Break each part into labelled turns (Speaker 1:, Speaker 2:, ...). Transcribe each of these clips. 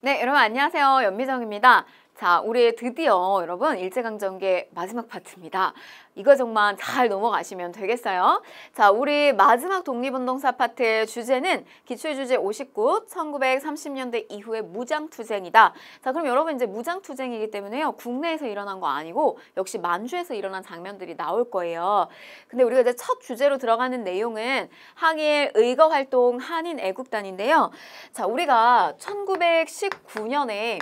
Speaker 1: 네, 여러분 안녕하세요. 연미정입니다. 자, 우리 드디어 여러분 일제강점기 마지막 파트입니다. 이거정말잘 넘어가시면 되겠어요. 자, 우리 마지막 독립운동사 파트의 주제는 기출주제 59, 1930년대 이후의 무장투쟁이다. 자, 그럼 여러분 이제 무장투쟁이기 때문에요. 국내에서 일어난 거 아니고 역시 만주에서 일어난 장면들이 나올 거예요. 근데 우리가 이제 첫 주제로 들어가는 내용은 항일 의거활동 한인 애국단인데요. 자, 우리가 1919년에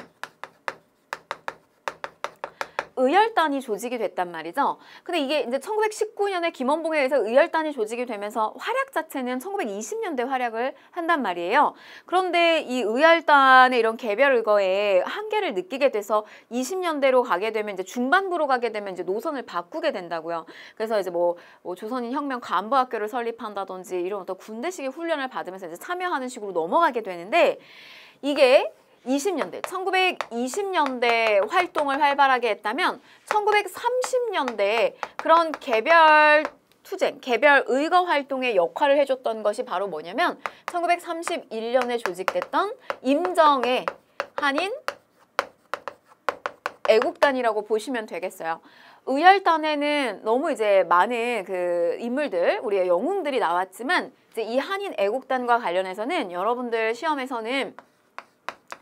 Speaker 1: 의열단이 조직이 됐단 말이죠. 근데 이게 이제 1919년에 김원봉에 의해서 의열단이 조직이 되면서 활약 자체는 1920년대 활약을 한단 말이에요. 그런데 이 의열단의 이런 개별 의거에 한계를 느끼게 돼서 20년대로 가게 되면 이제 중반부로 가게 되면 이제 노선을 바꾸게 된다고요. 그래서 이제 뭐, 뭐 조선인 혁명 간부학교를 설립한다든지 이런 어떤 군대식의 훈련을 받으면서 이제 참여하는 식으로 넘어가게 되는데 이게 20년대, 1920년대 활동을 활발하게 했다면 1930년대에 그런 개별 투쟁, 개별 의거 활동에 역할을 해줬던 것이 바로 뭐냐면 1931년에 조직됐던 임정의 한인 애국단이라고 보시면 되겠어요. 의열단에는 너무 이제 많은 그 인물들, 우리의 영웅들이 나왔지만 이제 이 한인 애국단과 관련해서는 여러분들 시험에서는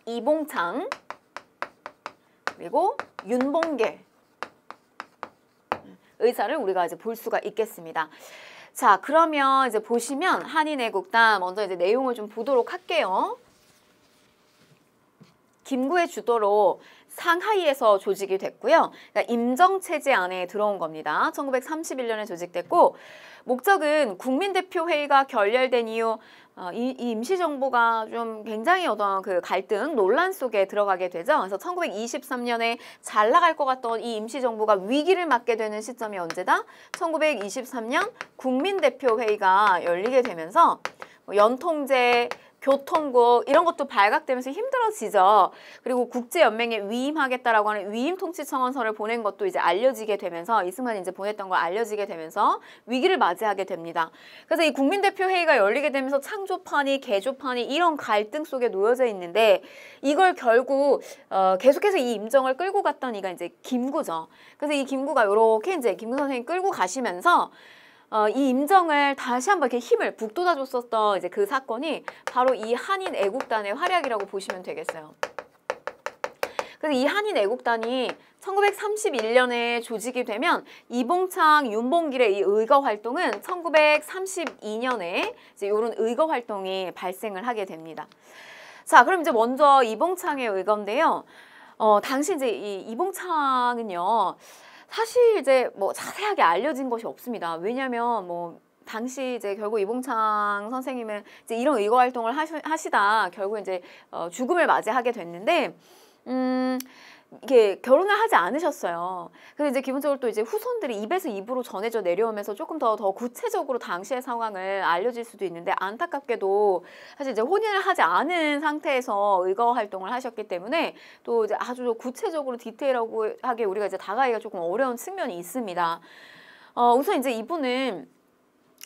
Speaker 1: 이봉창 그리고 윤봉길 의사를 우리가 이제 볼 수가 있겠습니다. 자 그러면 이제 보시면 한인애국당 먼저 이제 내용을 좀 보도록 할게요. 김구의 주도로 상하이에서 조직이 됐고요. 그러니까 임정체제 안에 들어온 겁니다. 1931년에 조직됐고 목적은 국민대표회의가 결렬된 이후 어, 이, 이 임시정부가 좀 굉장히 어떤 그 갈등 논란 속에 들어가게 되죠. 그래서 1923년에 잘 나갈 것 같던 이 임시정부가 위기를 맞게 되는 시점이 언제다? 1923년 국민대표회의가 열리게 되면서 연통제, 교통국 이런 것도 발각되면서 힘들어지죠. 그리고 국제연맹에 위임하겠다라고 하는 위임 통치 청원서를 보낸 것도 이제 알려지게 되면서 이승만이 이제 보냈던 걸 알려지게 되면서 위기를 맞이하게 됩니다. 그래서 이 국민대표 회의가 열리게 되면서 창조판이 개조판이 이런 갈등 속에 놓여져 있는데 이걸 결국 어, 계속해서 이 임정을 끌고 갔던 이가 이제 김구죠. 그래서 이 김구가 이렇게 이제 김구 선생님 끌고 가시면서 어, 이 임정을 다시 한번 이렇게 힘을 북돋아줬었던 이제 그 사건이 바로 이 한인 애국단의 활약이라고 보시면 되겠어요. 그래서 이 한인 애국단이 1931년에 조직이 되면 이봉창, 윤봉길의 이 의거 활동은 1932년에 이제 이런 의거 활동이 발생을 하게 됩니다. 자, 그럼 이제 먼저 이봉창의 의거인데요. 어, 당시 이제 이 이봉창은요. 사실 이제 뭐 자세하게 알려진 것이 없습니다. 왜냐면뭐 당시 이제 결국 이봉창 선생님은 이제 이런 의거 활동을 하시, 하시다 결국 이제 어, 죽음을 맞이하게 됐는데 음. 이게 결혼을 하지 않으셨어요. 근데 이제 기본적으로 또 이제 후손들이 입에서 입으로 전해져 내려오면서 조금 더 더 구체적으로 당시의 상황을 알려질 수도 있는데 안타깝게도 사실 이제 혼인을 하지 않은 상태에서 의거 활동을 하셨기 때문에 또 이제 아주 구체적으로 디테일하고 하게 우리가 이제 다가기가 조금 어려운 측면이 있습니다. 어, 우선 이제 이분은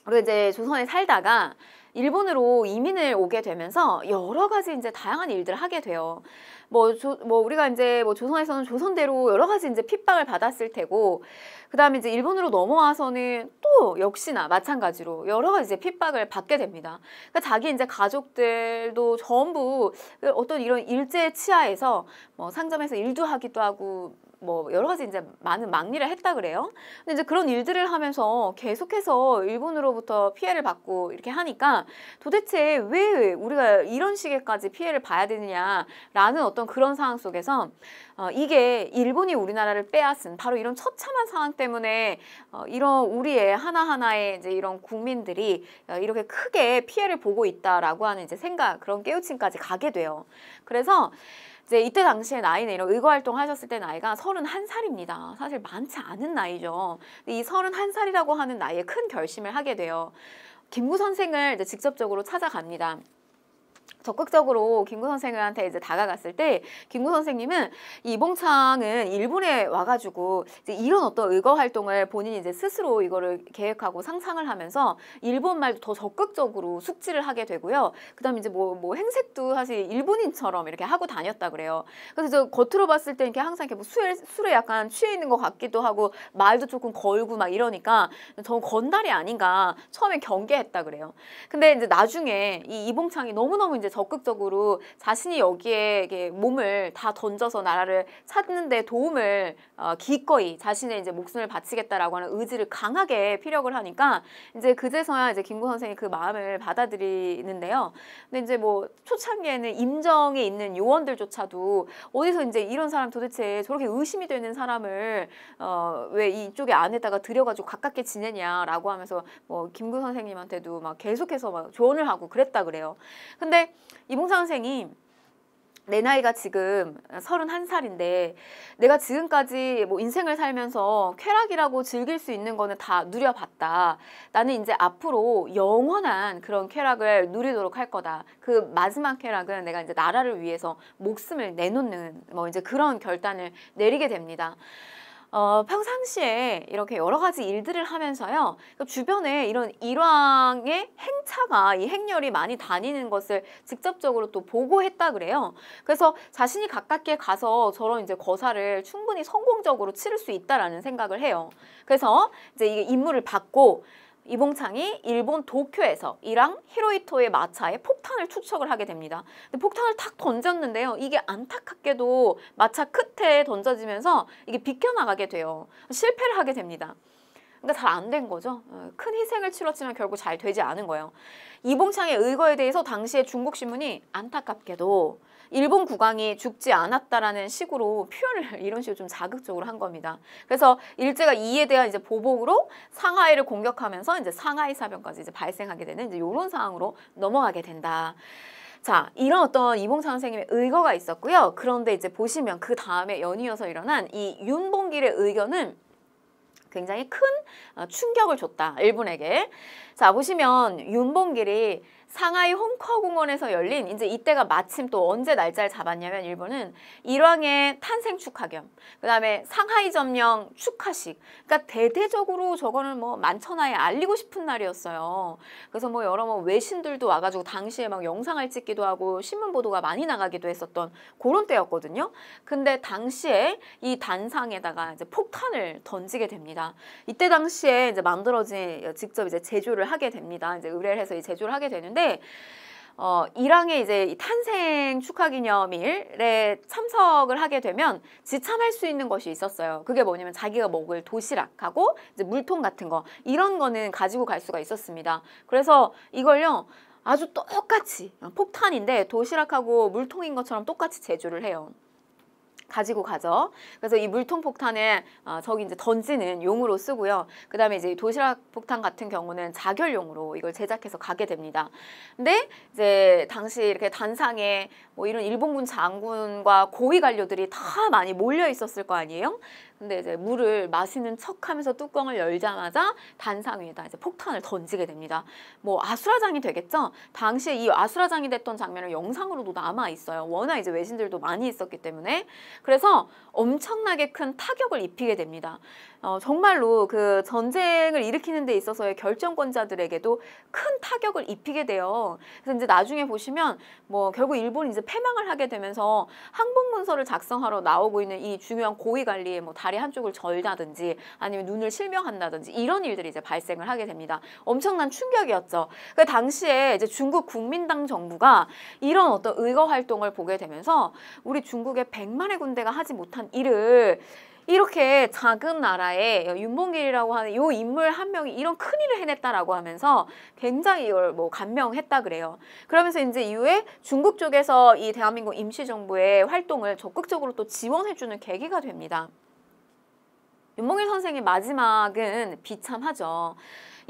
Speaker 1: 우리가 이제 조선에 살다가 일본으로 이민을 오게 되면서 여러 가지 이제 다양한 일들을 하게 돼요. 뭐, 조, 뭐 우리가 이제 뭐 조선에서는 조선대로 여러 가지 이제 핍박을 받았을 테고 그다음에 이제 일본으로 넘어와서는 또 역시나 마찬가지로 여러 가지 이제 핍박을 받게 됩니다. 그러니까 자기 이제 가족들도 전부 그 어떤 이런 일제 치하에서 뭐 상점에서 일도 하기도 하고 뭐 여러 가지 이제 많은 망리를 했다 그래요. 근데 이제 그런 일들을 하면서 계속해서 일본으로부터 피해를 받고 이렇게 하니까 도대체 왜 우리가 이런 식에까지 피해를 봐야 되느냐라는 어떤 그런 상황 속에서 어, 이게 일본이 우리나라를 빼앗은 바로 이런 처참한 상황 때문에 어, 이런 우리의 하나하나의 이제 이런 국민들이 어, 이렇게 크게 피해를 보고 있다라고 하는 이제 생각 그런 깨우침까지 가게 돼요. 그래서 이제 이때 당시에 나이는 이런 의거활동 하셨을 때 나이가 31살입니다. 사실 많지 않은 나이죠. 근데 이 31살이라고 하는 나이에 큰 결심을 하게 돼요. 김구 선생을 직접적으로 찾아갑니다. 적극적으로 김구 선생한테 이제 다가갔을 때 김구 선생님은 이봉창은 일본에 와가지고 이제 이런 어떤 의거 활동을 본인이 이제 스스로 이거를 계획하고 상상을 하면서 일본 말도 더 적극적으로 숙지를 하게 되고요. 그다음 이제 뭐뭐 뭐 행색도 사실 일본인처럼 이렇게 하고 다녔다 그래요. 그래서 저 겉으로 봤을 때 이렇게 항상 이렇게 뭐 술에 술에 약간 취해 있는 것 같기도 하고 말도 조금 걸고 막 이러니까 저 건달이 아닌가 처음에 경계했다 그래요. 근데 이제 나중에 이 이봉창이 너무너무 이제 적극적으로 자신이 여기에 몸을 다 던져서 나라를 찾는데 도움을 어, 기꺼이 자신의 이제 목숨을 바치겠다라고 하는 의지를 강하게 피력을 하니까 이제 그제서야 이제 김구 선생이 그 마음을 받아들이는데요. 근데 이제 뭐 초창기에는 임정에 있는 요원들조차도 어디서 이제 이런 사람 도대체 저렇게 의심이 되는 사람을 어, 왜 이쪽에 안에다가 들여가지고 가깝게 지내냐라고 하면서 뭐 김구 선생님한테도 막 계속해서 막 조언을 하고 그랬다 그래요. 근데 이봉사 선생님내 나이가 지금 31살인데 내가 지금까지 뭐 인생을 살면서 쾌락이라고 즐길 수 있는 거는 다 누려봤다. 나는 이제 앞으로 영원한 그런 쾌락을 누리도록 할 거다. 그 마지막 쾌락은 내가 이제 나라를 위해서 목숨을 내놓는 뭐 이제 그런 결단을 내리게 됩니다. 어, 평상시에 이렇게 여러 가지 일들을 하면서요. 그 주변에 이런 일왕의 행차가 이 행렬이 많이 다니는 것을 직접적으로 또 보고했다 그래요. 그래서 자신이 가깝게 가서 저런 이제 거사를 충분히 성공적으로 치를 수 있다라는 생각을 해요. 그래서 이제 이게 임무를 받고 이봉창이 일본 도쿄에서 이랑 히로이토의 마차에 폭탄을 투척을 하게 됩니다. 근데 폭탄을 탁 던졌는데요. 이게 안타깝게도 마차 끝에 던져지면서 이게 비껴나가게 돼요. 실패를 하게 됩니다. 근데 잘 안 된 거죠. 어, 큰 희생을 치렀지만 결국 잘 되지 않은 거예요. 이봉창의 의거에 대해서 당시에 중국 신문이 안타깝게도 일본 국왕이 죽지 않았다라는 식으로 표현을 이런 식으로 좀 자극적으로 한 겁니다. 그래서 일제가 이에 대한 이제 보복으로 상하이를 공격하면서 이제 상하이 사병까지 이제 발생하게 되는 이제 이런 상황으로 넘어가게 된다. 자, 이런 어떤 이봉창 선생님의 의거가 있었고요. 그런데 이제 보시면 그 다음에 연이어서 일어난 이 윤봉길의 의견은 굉장히 큰 어, 충격을 줬다. 일본에게. 자, 보시면 윤봉길이 상하이 홍커 공원에서 열린 이제 이때가 마침 또 언제 날짜를 잡았냐면 일본은 일왕의 탄생 축하 겸 그다음에 상하이 점령 축하식 그러니까 대대적으로 저거는 뭐 만천하에 알리고 싶은 날이었어요. 그래서 뭐 여러 뭐 외신들도 와가지고 당시에 막 영상을 찍기도 하고 신문 보도가 많이 나가기도 했었던 그런 때였거든요. 근데 당시에 이 단상에다가 이제 폭탄을 던지게 됩니다. 이때 당시에 이제 만들어진 직접 이제 제조를 하게 됩니다. 이제 의뢰를 해서 이 제조를 하게 되는데 있는데 어, 일항의 이제 탄생 축하 기념일에 참석을 하게 되면 지참할 수 있는 것이 있었어요. 그게 뭐냐면 자기가 먹을 도시락하고 이제 물통 같은 거 이런 거는 가지고 갈 수가 있었습니다. 그래서 이걸요. 아주 똑같이 어, 폭탄인데 도시락하고 물통인 것처럼 똑같이 제조를 해요. 가지고 가죠. 그래서 이 물통 폭탄에 어, 저기 이제 던지는 용으로 쓰고요. 그 다음에 이제 도시락 폭탄 같은 경우는 자결용으로 이걸 제작해서 가게 됩니다. 근데 이제 당시 이렇게 단상에 뭐 이런 일본군 장군과 고위 관료들이 다 많이 몰려 있었을 거 아니에요. 근데 이제 물을 마시는 척하면서 뚜껑을 열자마자 단상 위에다 이제 폭탄을 던지게 됩니다. 뭐 아수라장이 되겠죠. 당시에 이 아수라장이 됐던 장면을 영상으로도 남아 있어요. 워낙 이제 외신들도 많이 있었기 때문에 그래서 엄청나게 큰 타격을 입히게 됩니다. 어, 정말로 그 전쟁을 일으키는 데 있어서의 결정권자들에게도 큰 타격을 입히게 돼요. 그래서 이제 나중에 보시면 뭐 결국 일본이 이제 패망을 하게 되면서 항복문서를 작성하러 나오고 있는 이 중요한 고위 관리에뭐 다리 한쪽을 절다든지 아니면 눈을 실명한다든지 이런 일들이 이제 발생을 하게 됩니다. 엄청난 충격이었죠. 그 당시에 이제 중국 국민당 정부가 이런 어떤 의거 활동을 보게 되면서 우리 중국의 백만의 군대가 하지 못한 일을 이렇게 작은 나라의 윤봉길이라고 하는 이 인물 한 명이 이런 큰 일을 해냈다라고 하면서 굉장히 이걸 뭐 감명했다 그래요. 그러면서 이제 이후에 중국 쪽에서 이 대한민국 임시정부의 활동을 적극적으로 또 지원해주는 계기가 됩니다. 윤봉길 선생의 마지막은 비참하죠.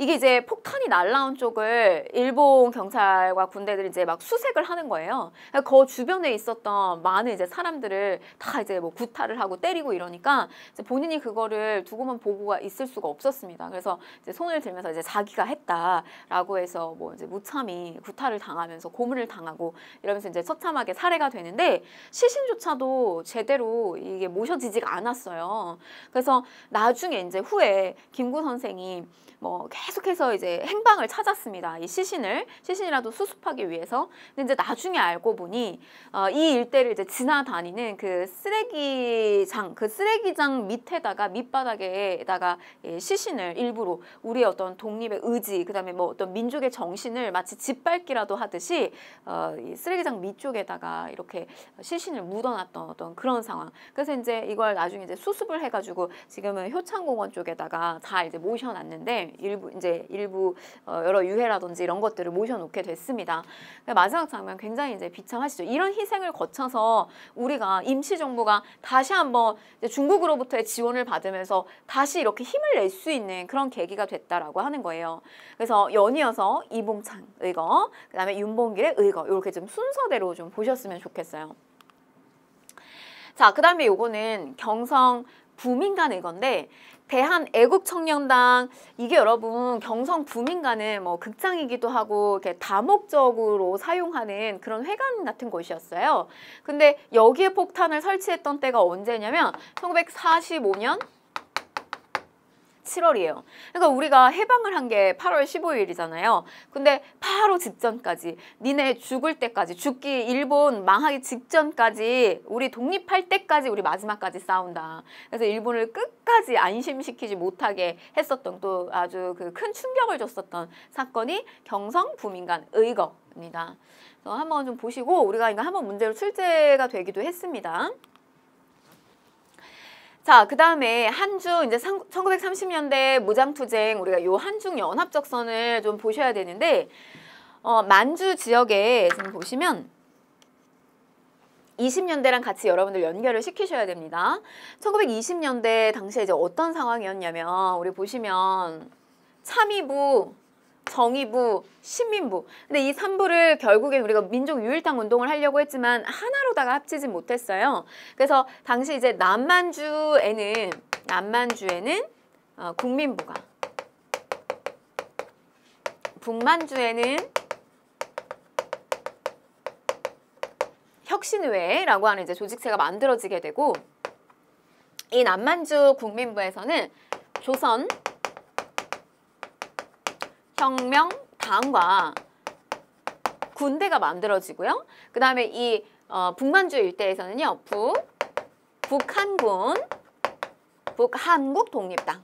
Speaker 1: 이게 이제 폭탄이 날라온 쪽을 일본 경찰과 군대들이 이제 막 수색을 하는 거예요. 그 주변에 있었던 많은 이제 사람들을 다 이제 뭐 구타를 하고 때리고 이러니까 이제 본인이 그거를 두고만 보고가 있을 수가 없었습니다. 그래서 이제 손을 들면서 이제 자기가 했다라고 해서 뭐 이제 무참히 구타를 당하면서 고문을 당하고 이러면서 이제 처참하게 살해가 되는데 시신조차도 제대로 이게 모셔지지가 않았어요. 그래서 나중에 이제 후에 김구 선생이 뭐 계속해서 이제 행방을 찾았습니다. 이 시신을 시신이라도 수습하기 위해서. 근데 이제 나중에 알고 보니 어, 이 일대를 이제 지나다니는 그 쓰레기장 그 쓰레기장 밑에다가 밑바닥에다가 예, 시신을 일부러 우리의 어떤 독립의 의지 그다음에 뭐 어떤 민족의 정신을 마치 짓밟기라도 하듯이 어, 이 쓰레기장 밑쪽에다가 이렇게 시신을 묻어놨던 어떤 그런 상황. 그래서 이제 이걸 나중에 이제 수습을 해가지고 지금은 효창공원 쪽에다가 다 이제 모셔놨는데 일부 이제 일부 어, 여러 유해라든지 이런 것들을 모셔놓게 됐습니다. 그러니까 마지막 장면 굉장히 이제 비참하시죠. 이런 희생을 거쳐서 우리가 임시정부가 다시 한번 중국으로부터의 지원을 받으면서 다시 이렇게 힘을 낼 수 있는 그런 계기가 됐다라고 하는 거예요. 그래서 연이어서 이봉창 의거, 그 다음에 윤봉길의 의거 이렇게 좀 순서대로 좀 보셨으면 좋겠어요. 자, 그 다음에 요거는 경성 부민간 의건데 대한 애국 청년당 이게 여러분 경성 부민간의뭐 극장이기도 하고 이렇게 다목적으로 사용하는 그런 회관 같은 곳이었어요. 근데 여기에 폭탄을 설치했던 때가 언제냐면 1945년 7월이에요. 그러니까 우리가 해방을 한 게 8월 15일이잖아요. 근데 바로 직전까지 니네 죽을 때까지 죽기 일본 망하기 직전까지 우리 독립할 때까지 우리 마지막까지 싸운다. 그래서 일본을 끝까지 안심시키지 못하게 했었던 또 아주 그 큰 충격을 줬었던 사건이 경성 부민간 의거입니다. 한번 좀 보시고 우리가 이거 한번 문제로 출제가 되기도 했습니다. 자, 그 다음에 한중, 이제 1930년대 무장투쟁, 우리가 요 한중연합적선을 좀 보셔야 되는데, 어, 만주 지역에 지금 보시면, 20년대랑 같이 여러분들 연결을 시키셔야 됩니다. 1920년대 당시에 이제 어떤 상황이었냐면, 우리 보시면, 참의부, 정의부, 시민부. 근데 이 3부를 결국엔 우리가 민족 유일당 운동을 하려고 했지만 하나로다가 합치지 못했어요. 그래서 당시 이제 남만주에는 남만주에는 어, 국민부가 북만주에는 혁신회라고 하는 이제 조직체가 만들어지게 되고 이 남만주 국민부에서는 조선 혁명당과 군대가 만들어지고요. 그 다음에 이 어, 북만주 일대에서는요. 북, 북한군, 북한국 독립당,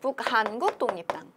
Speaker 1: 북한국 독립당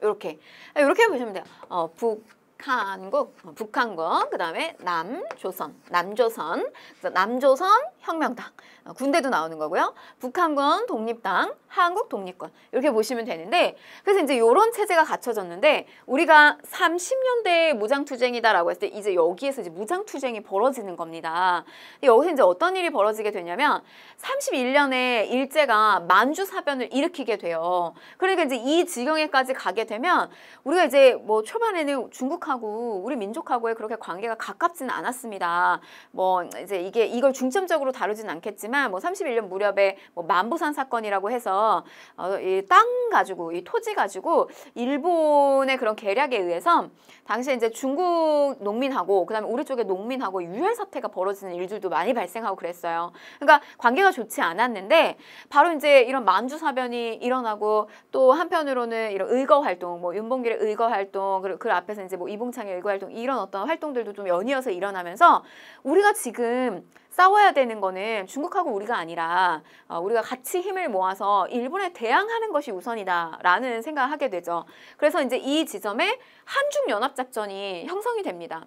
Speaker 1: 이렇게 음, 이렇게 아, 보시면 돼요. 어, 북 한국, 어. 북한군, 그 다음에 남조선, 남조선, 남조선 혁명당, 어, 군대도 나오는 거고요. 북한군 독립당, 한국 독립군 이렇게 보시면 되는데 그래서 이제 이런 체제가 갖춰졌는데 우리가 30년대 무장투쟁이다라고 했을 때 이제 여기에서 이제 무장투쟁이 벌어지는 겁니다. 여기서 이제 어떤 일이 벌어지게 되냐면 31년에 일제가 만주 사변을 일으키게 돼요. 그러니까 이제 이 지경에까지 가게 되면 우리가 이제 뭐 초반에는 중국하 사람하고 우리 민족하고의 그렇게 관계가 가깝지는 않았습니다. 뭐 이제 이게 이걸 중점적으로 다루진 않겠지만 뭐 31년 무렵에 뭐만부산 사건이라고 해서 어, 이 땅 가지고 이 토지 가지고 일본의 그런 계략에 의해서 당시에 이제 중국 농민하고 그다음에 우리 쪽의 농민하고 유혈 사태가 벌어지는 일들도 많이 발생하고 그랬어요. 그러니까 관계가 좋지 않았는데 바로 이제 이런 만주 사변이 일어나고 또 한편으로는 이런 의거 활동 뭐 윤봉길의 의거 활동 그리고 그 앞에서 이제 뭐이 미봉창의 외교활동 이런 어떤 활동들도 좀 연이어서 일어나면서 우리가 지금 싸워야 되는 거는 중국하고 우리가 아니라 어, 우리가 같이 힘을 모아서 일본에 대항하는 것이 우선이다라는 생각을 하게 되죠. 그래서 이제 이 지점에 한중 연합 작전이 형성이 됩니다.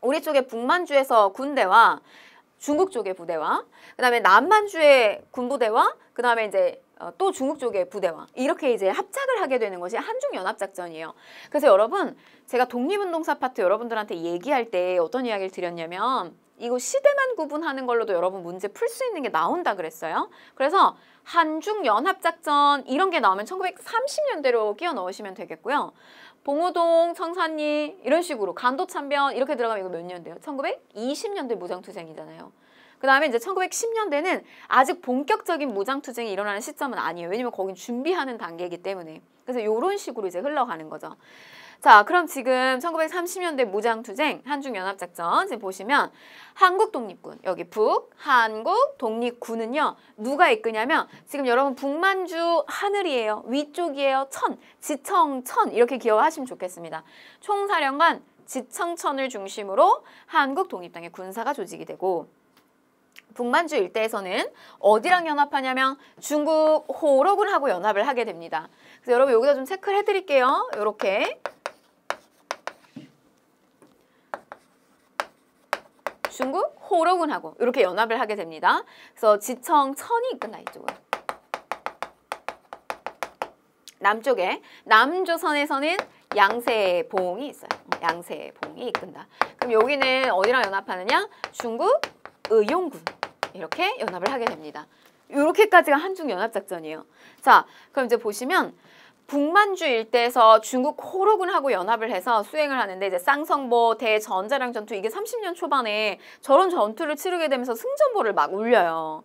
Speaker 1: 우리 쪽에 북만주에서 군대와 중국 쪽의 부대와 그다음에 남만주의 군부대와 그다음에 이제 어, 또 중국 쪽의 부대와 이렇게 이제 합작을 하게 되는 것이 한중연합작전이에요. 그래서 여러분 제가 독립운동사 파트 여러분들한테 얘기할 때 어떤 이야기를 드렸냐면 이거 시대만 구분하는 걸로도 여러분 문제 풀 수 있는 게 나온다 그랬어요. 그래서 한중연합작전 이런 게 나오면 1930년대로 끼워 넣으시면 되겠고요. 봉우동, 청산리 이런 식으로 간도참변 이렇게 들어가면 이거 몇 년대요? 1920년대 무장투쟁이잖아요. 그 다음에 이제 1910년대는 아직 본격적인 무장투쟁이 일어나는 시점은 아니에요. 왜냐면 거긴 준비하는 단계이기 때문에. 그래서 이런 식으로 이제 흘러가는 거죠. 자, 그럼 지금 1930년대 무장투쟁, 한중연합작전, 지금 보시면 한국 독립군, 여기 북, 한국 독립군은요, 누가 이끄냐면 지금 여러분 북만주 하늘이에요, 위쪽이에요, 천, 지청천 이렇게 기억하시면 좋겠습니다. 총사령관 지청천을 중심으로 한국 독립당의 군사가 조직이 되고 북만주 일대에서는 어디랑 연합하냐면 중국 호로군하고 연합을 하게 됩니다. 그래서 여러분 여기다 좀 체크를 해드릴게요. 이렇게 중국 호로군하고 이렇게 연합을 하게 됩니다. 그래서 지청 천이 끝나 이쪽은 남쪽에 남조선에서는 양세봉이 있어요. 양세봉이 이끈다. 그럼 여기는 어디랑 연합하느냐? 중국 의용군 이렇게 연합을 하게 됩니다. 이렇게까지가 한중연합작전이에요. 자, 그럼 이제 보시면 북만주 일대에서 중국 호로군하고 연합을 해서 수행을 하는데 이제 쌍성보, 대전자량 전투 이게 30년 초반에 저런 전투를 치르게 되면서 승전보를 막 올려요.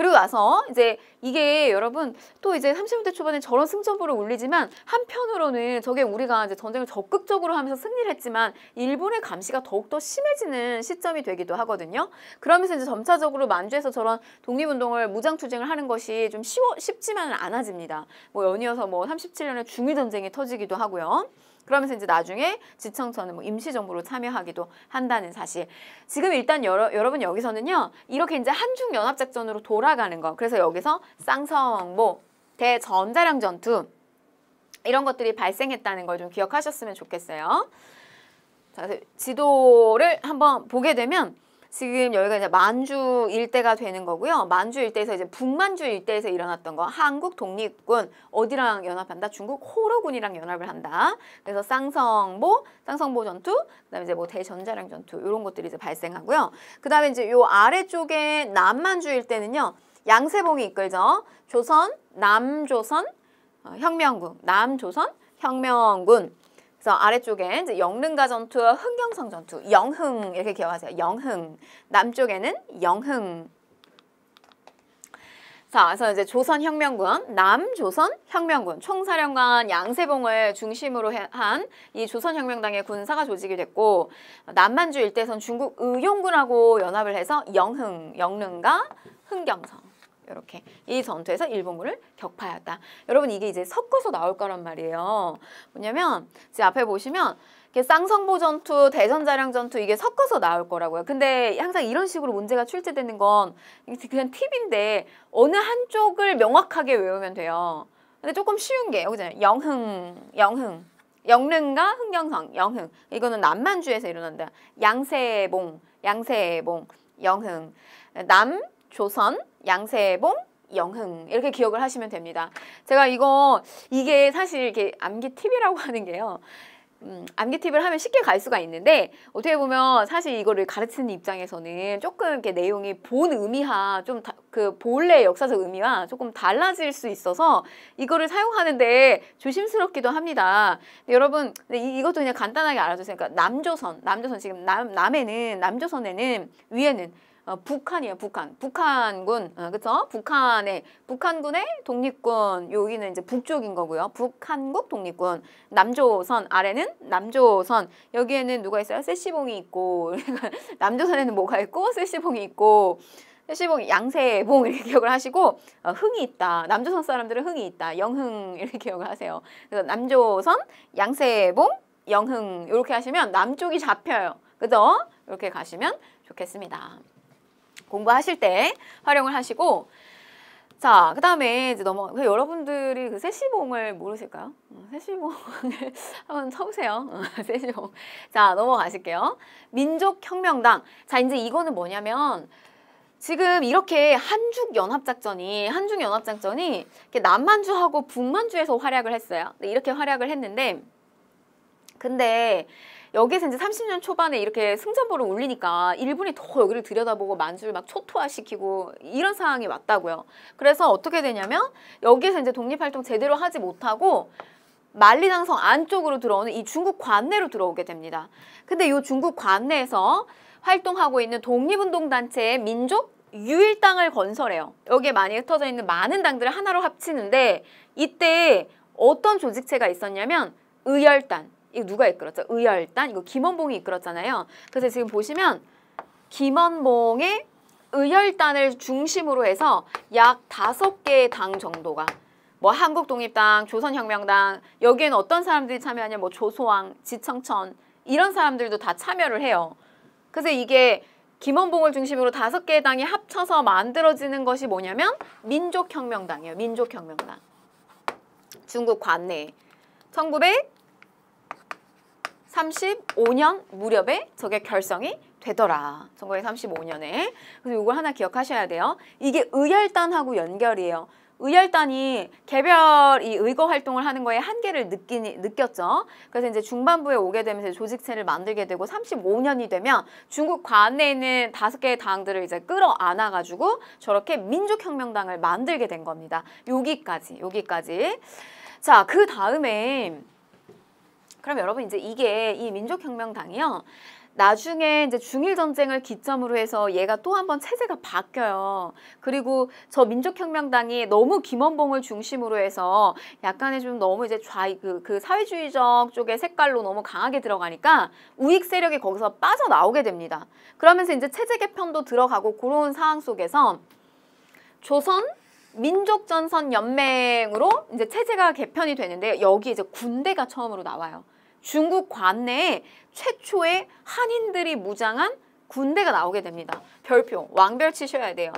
Speaker 1: 그리고 나서 이제 이게 여러분 또 이제 30대 초반에 저런 승전보를 올리지만 한편으로는 저게 우리가 이제 전쟁을 적극적으로 하면서 승리를 했지만 일본의 감시가 더욱더 심해지는 시점이 되기도 하거든요. 그러면서 이제 점차적으로 만주에서 저런 독립운동을 무장투쟁을 하는 것이 좀 쉬워, 쉽지만은 않아집니다. 뭐 연이어서 뭐 37년에 중위전쟁이 터지기도 하고요. 그러면서 이제 나중에 지청천은 뭐 임시정부로 참여하기도 한다는 사실. 지금 일단 여러, 여러분 여기서는요. 이렇게 이제 한중연합작전으로 돌아가는 거. 그래서 여기서 쌍성뭐 대전자량 전투 이런 것들이 발생했다는 걸 좀 기억하셨으면 좋겠어요. 자, 지도를 한번 보게 되면 지금 여기가 이제 만주 일대가 되는 거고요. 만주 일대에서 이제 북만주 일대에서 일어났던 거 한국 독립군 어디랑 연합한다? 중국 호로군이랑 연합을 한다. 그래서 쌍성보, 쌍성보 전투, 그다음에 이제 뭐 대전자량 전투 이런 것들이 이제 발생하고요. 그다음에 이제 요 아래쪽에 남만주 일대는요. 양세봉이 이끌죠. 조선, 남조선, 어, 혁명군, 남조선, 혁명군 그래서 아래쪽에 이제 영릉가 전투와 흥경성 전투, 영흥 이렇게 기억하세요. 영흥. 남쪽에는 영흥. 자, 그래서 이제 조선혁명군, 남조선혁명군, 총사령관 양세봉을 중심으로 한 이 조선혁명당의 군사가 조직이 됐고 남만주 일대선 에 중국 의용군하고 연합을 해서 영흥, 영릉과 흥경성 이렇게 이 전투에서 일본군을 격파하였다. 여러분 이게 이제 섞어서 나올 거란 말이에요. 뭐냐면 지금 앞에 보시면 이게 쌍성보 전투, 대전자량 전투 이게 섞어서 나올 거라고요. 근데 항상 이런 식으로 문제가 출제되는 건 그냥 팁인데 어느 한쪽을 명확하게 외우면 돼요. 근데 조금 쉬운 게 여기잖아요. 영흥, 영흥. 영릉과 흥경성, 영흥. 이거는 남만주에서 일어난다. 양세봉, 양세봉, 영흥. 남, 조선, 양세봉, 영흥 이렇게 기억을 하시면 됩니다. 제가 이거 이게 사실 이렇게 암기 팁이라고 하는 게요. 음, 암기 팁을 하면 쉽게 갈 수가 있는데 어떻게 보면 사실 이거를 가르치는 입장에서는 조금 이렇게 내용이 본 의미와 좀 그 본래 역사적 의미와 조금 달라질 수 있어서 이거를 사용하는데 조심스럽기도 합니다. 여러분 이, 것도 그냥 간단하게 알아주세요. 그러니까 남조선, 남조선 지금 남 남에는 남조선에는 위에는 어, 북한이에요. 북한. 북한군. 어, 그죠 북한의 북한군의 독립군 여기는 이제 북쪽인 거고요. 북한국 독립군. 남조선 아래는 남조선. 여기에는 누가 있어요? 세시봉이 있고 남조선에는 뭐가 있고 세시봉이 있고 세시봉 양세봉 이렇게 기억을 하시고 어, 흥이 있다. 남조선 사람들은 흥이 있다. 영흥 이렇게 기억을 하세요. 그래서 남조선 양세봉 영흥 이렇게 하시면 남쪽이 잡혀요. 그죠? 이렇게 가시면 좋겠습니다. 공부하실 때 활용을 하시고 자, 그 다음에 이제 넘어, 그 여러분들이 그 세시봉을 모르실까요? 어, 세시봉을 한번 쳐보세요. 어, 세시봉. 자, 넘어가실게요. 민족혁명당. 자, 이제 이거는 뭐냐면, 지금 이렇게 한중연합작전이, 한중연합작전이 이렇게 남만주하고 북만주에서 활약을 했어요. 네, 이렇게 활약을 했는데, 근데 여기서 이제 30년 초반에 이렇게 승전보를 울리니까 일본이 더 여기를 들여다보고 만주를 막 초토화시키고 이런 상황이 왔다고요. 그래서 어떻게 되냐면 여기서 이제 독립활동 제대로 하지 못하고 만리장성 안쪽으로 들어오는 이 중국 관내로 들어오게 됩니다. 근데 이 중국 관내에서 활동하고 있는 독립운동단체의 민족 유일당을 건설해요. 여기에 많이 흩어져 있는 많은 당들을 하나로 합치는데 이때 어떤 조직체가 있었냐면 의열단, 이거 누가 이끌었죠? 의열단 이거 김원봉이 이끌었잖아요. 그래서 지금 보시면 김원봉의 의열단을 중심으로 해서 약 다섯 개의 당 정도가 뭐 한국독립당, 조선혁명당 여기에는 어떤 사람들이 참여하냐 뭐 조소왕, 지청천 이런 사람들도 다 참여를 해요. 그래서 이게 김원봉을 중심으로 다섯 개의 당이 합쳐서 만들어지는 것이 뭐냐면 민족혁명당이에요. 민족혁명당. 중국 관내 1900 35년 무렵에 저게 결성이 되더라. 정거의 35년에. 그래서 이걸 하나 기억하셔야 돼요. 이게 의열단하고 연결이에요. 의열단이 개별 이 의거 활동을 하는 거에 한계를 느끼, 느꼈죠. 그래서 이제 중반부에 오게 되면서 조직체를 만들게 되고 35년이 되면 중국 관내에 있는 다섯 개의 당들을 이제 끌어안아가지고 저렇게 민족혁명당을 만들게 된 겁니다. 여기까지, 여기까지. 자, 그 다음에 그럼 여러분 이제 이게 이 민족혁명당이요. 나중에 이제 중일 전쟁을 기점으로 해서 얘가 또 한 번 체제가 바뀌어요. 그리고 저 민족혁명당이 너무 김원봉을 중심으로 해서 약간의 좀 너무 이제 좌 그, 그 사회주의적 쪽의 색깔로 너무 강하게 들어가니까 우익 세력이 거기서 빠져나오게 됩니다. 그러면서 이제 체제 개편도 들어가고 그런 상황 속에서 조선 민족전선 연맹으로 이제 체제가 개편이 되는데 여기 이제 군대가 처음으로 나와요. 중국 관내에 최초의 한인들이 무장한 군대가 나오게 됩니다. 별표, 왕별 치셔야 돼요.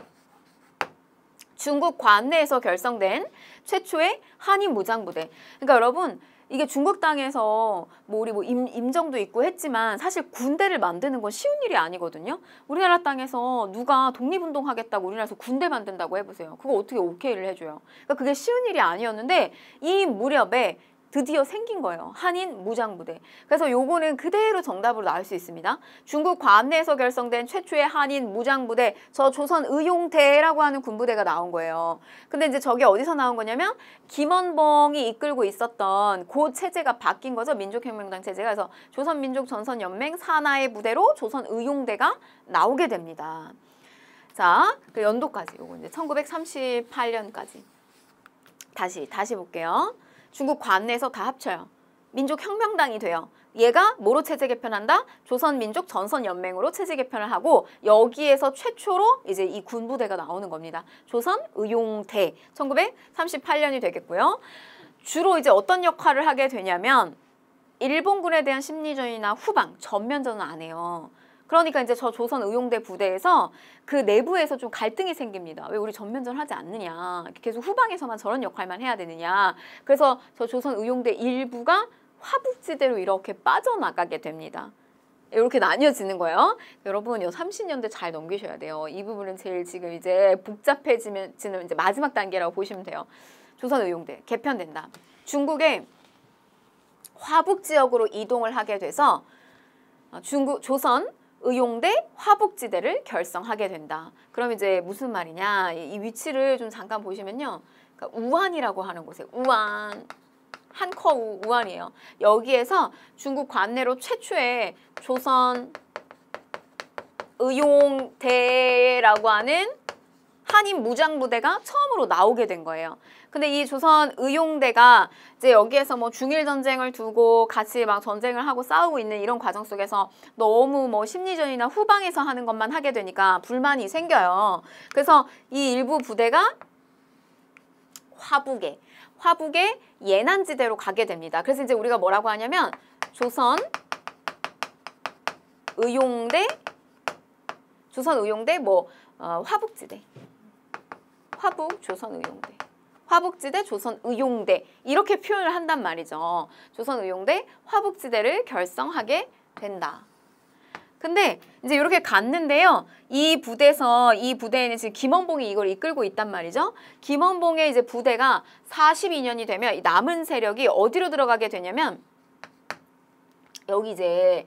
Speaker 1: 중국 관내에서 결성된 최초의 한인 무장부대. 그러니까 여러분 이게 중국 땅에서 뭐 우리 뭐 임, 임정도 있고 했지만 사실 군대를 만드는 건 쉬운 일이 아니거든요. 우리나라 땅에서 누가 독립운동 하겠다고 우리나라에서 군대 만든다고 해보세요. 그거 어떻게 오케이를 해줘요. 그러니까 그게 쉬운 일이 아니었는데 이 무렵에 드디어 생긴 거예요. 한인 무장부대. 그래서 요거는 그대로 정답으로 나올 수 있습니다. 중국 과암내에서 결성된 최초의 한인 무장부대 저 조선 의용대라고 하는 군부대가 나온 거예요. 근데 이제 저게 어디서 나온 거냐면 김원봉이 이끌고 있었던 고 체제가 바뀐 거죠. 민족혁명당 체제가. 그래서 조선민족전선연맹 산하의 부대로 조선 의용대가 나오게 됩니다. 자, 그 연도까지 요거 이제 1938년까지 다시 다시 볼게요. 중국 관내에서 다 합쳐요. 민족혁명당이 돼요. 얘가 뭐로 체제 개편한다? 조선민족 전선연맹으로 체제 개편을 하고 여기에서 최초로 이제 이 군부대가 나오는 겁니다. 조선 의용대 1938년이 되겠고요. 주로 이제 어떤 역할을 하게 되냐면 일본군에 대한 심리전이나 후방, 전면전은 안 해요. 그러니까 이제 저 조선 의용대 부대에서 그 내부에서 좀 갈등이 생깁니다. 왜 우리 전면전 하지 않느냐. 계속 후방에서만 저런 역할만 해야 되느냐. 그래서 저 조선 의용대 일부가 화북지대로 이렇게 빠져나가게 됩니다. 이렇게 나뉘어지는 거예요. 여러분, 요 30년대 잘 넘기셔야 돼요. 이 부분은 제일 지금 이제 복잡해지는 이제 마지막 단계라고 보시면 돼요. 조선의용대 개편된다. 중국의 화북 지역으로 이동을 하게 돼서 어, 중국 조선 의용대 화북지대를 결성하게 된다. 그럼 이제 무슨 말이냐? 이 위치를 좀 잠깐 보시면요. 그러니까 우한이라고 하는 곳에 우한 한커 우한이에요. 여기에서 중국 관내로 최초의 조선 의용대라고 하는 한인 무장 부대가 처음으로 나오게 된 거예요. 근데 이 조선 의용대가 이제 여기에서 뭐 중일 전쟁을 두고 같이 막 전쟁을 하고 싸우고 있는 이런 과정 속에서 너무 뭐 심리전이나 후방에서 하는 것만 하게 되니까 불만이 생겨요. 그래서 이 일부 부대가 화북에 화북의 예난지대로 가게 됩니다. 그래서 이제 우리가 뭐라고 하냐면 조선 의용대 조선 의용대 뭐 어, 화북지대 화북 조선 의용대 화북지대, 조선의용대 이렇게 표현을 한단 말이죠. 조선의용대, 화북지대를 결성하게 된다. 근데 이제 이렇게 갔는데요. 이 부대에서 이 부대에는 지금 김원봉이 이걸 이끌고 있단 말이죠. 김원봉의 이제 부대가 42년이 되면 이 남은 세력이 어디로 들어가게 되냐면 여기 이제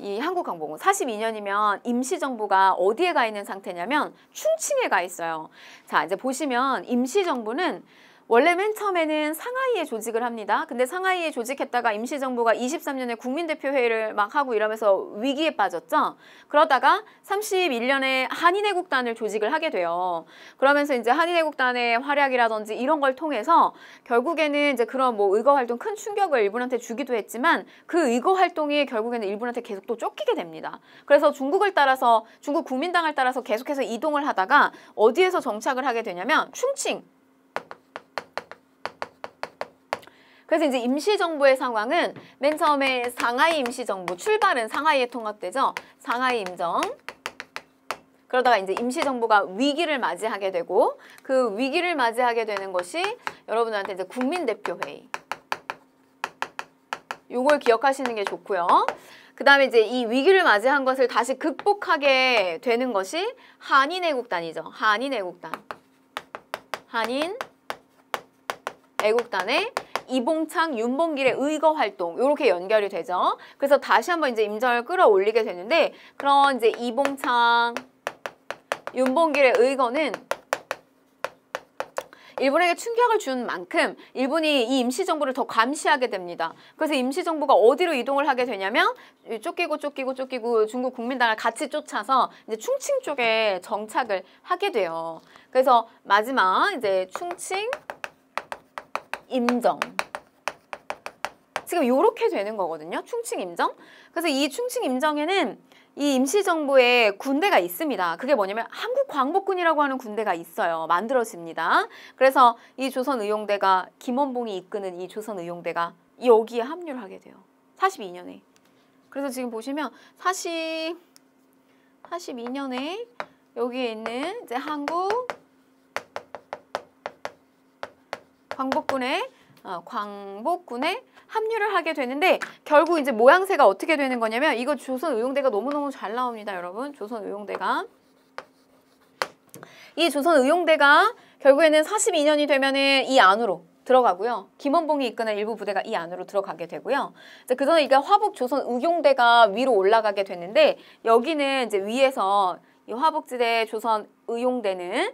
Speaker 1: 이 한국항공은 42년이면 임시정부가 어디에 가 있는 상태냐면 충칭에 가 있어요. 자 이제 보시면 임시정부는 원래 맨 처음에는 상하이에 조직을 합니다. 근데 상하이에 조직했다가 임시정부가 23년에 국민대표회의를 막 하고 이러면서 위기에 빠졌죠. 그러다가 31년에 한인애국단을 조직을 하게 돼요. 그러면서 이제 한인애국단의 활약이라든지 이런 걸 통해서 결국에는 이제 그런 뭐 의거 활동 큰 충격을 일본한테 주기도 했지만 그 의거 활동이 결국에는 일본한테 계속 또 쫓기게 됩니다. 그래서 중국을 따라서 중국 국민당을 따라서 계속해서 이동을 하다가 어디에서 정착을 하게 되냐면 충칭 그래서 이제 임시정부의 상황은 맨 처음에 상하이 임시정부, 출발은 상하이에 통합되죠. 상하이 임정. 그러다가 이제 임시정부가 위기를 맞이하게 되고 그 위기를 맞이하게 되는 것이 여러분들한테 이제 국민대표회의. 요걸 기억하시는 게 좋고요. 그 다음에 이제 이 위기를 맞이한 것을 다시 극복하게 되는 것이 한인애국단이죠. 한인애국단. 한인 애국단의 이봉창, 윤봉길의 의거 활동 이렇게 연결이 되죠. 그래서 다시 한번 이제 임정을 끌어올리게 되는데 그런 이제 이봉창, 윤봉길의 의거는 일본에게 충격을 준 만큼 일본이 이 임시정부를 더 감시하게 됩니다. 그래서 임시정부가 어디로 이동을 하게 되냐면 쫓기고 쫓기고 쫓기고 중국 국민당을 같이 쫓아서 이제 충칭 쪽에 정착을 하게 돼요. 그래서 마지막 이제 충칭 임정 지금 이렇게 되는 거거든요. 충칭 임정. 그래서 이 충칭 임정에는 이임시정부의 군대가 있습니다. 그게 뭐냐면 한국광복군이라고 하는 군대가 있어요. 만들어집니다. 그래서 이 조선의용대가 김원봉이 이끄는 이 조선의용대가 여기에 합류를 하게 돼요. 42년에. 그래서 지금 보시면 40, 42년에 여기에 있는 이제 한국 광복군에 어, 광복군에 합류를 하게 되는데 결국 이제 모양새가 어떻게 되는 거냐면 이거 조선 의용대가 너무너무 잘 나옵니다, 여러분. 조선 의용대가 이 조선 의용대가 결국에는 42년이 되면은 이 안으로 들어가고요. 김원봉이 이끄는 일부 부대가 이 안으로 들어가게 되고요. 그 전에 이게 화북 조선 의용대가 위로 올라가게 되는데 여기는 이제 위에서 이 화북지대 조선 의용대는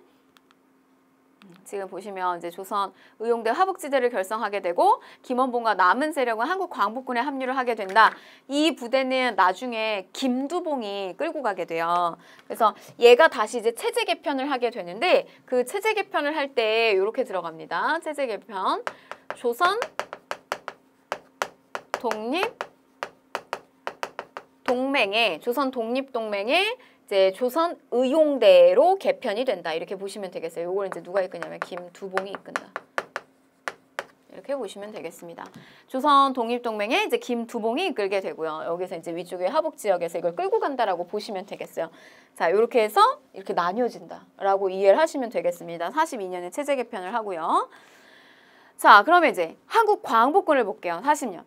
Speaker 1: 지금 보시면 이제 조선 의용대 화북지대를 결성하게 되고 김원봉과 남은 세력은 한국 광복군에 합류를 하게 된다. 이 부대는 나중에 김두봉이 끌고 가게 돼요. 그래서 얘가 다시 이제 체제 개편을 하게 되는데 그 체제 개편을 할 때 이렇게 들어갑니다. 체제 개편 조선 독립 동맹에 조선 독립 동맹에 이제 조선 의용대로 개편이 된다. 이렇게 보시면 되겠어요. 이걸 이제 누가 이끄냐면 김두봉이 이끈다. 이렇게 보시면 되겠습니다. 조선 독립동맹에 이제 김두봉이 이끌게 되고요. 여기서 이제 위쪽에 하북 지역에서 이걸 끌고 간다라고 보시면 되겠어요. 자, 이렇게 해서 이렇게 나뉘어진다라고 이해를 하시면 되겠습니다. 42년에 체제 개편을 하고요. 자, 그러면 이제 한국 광복군을 볼게요. 40년.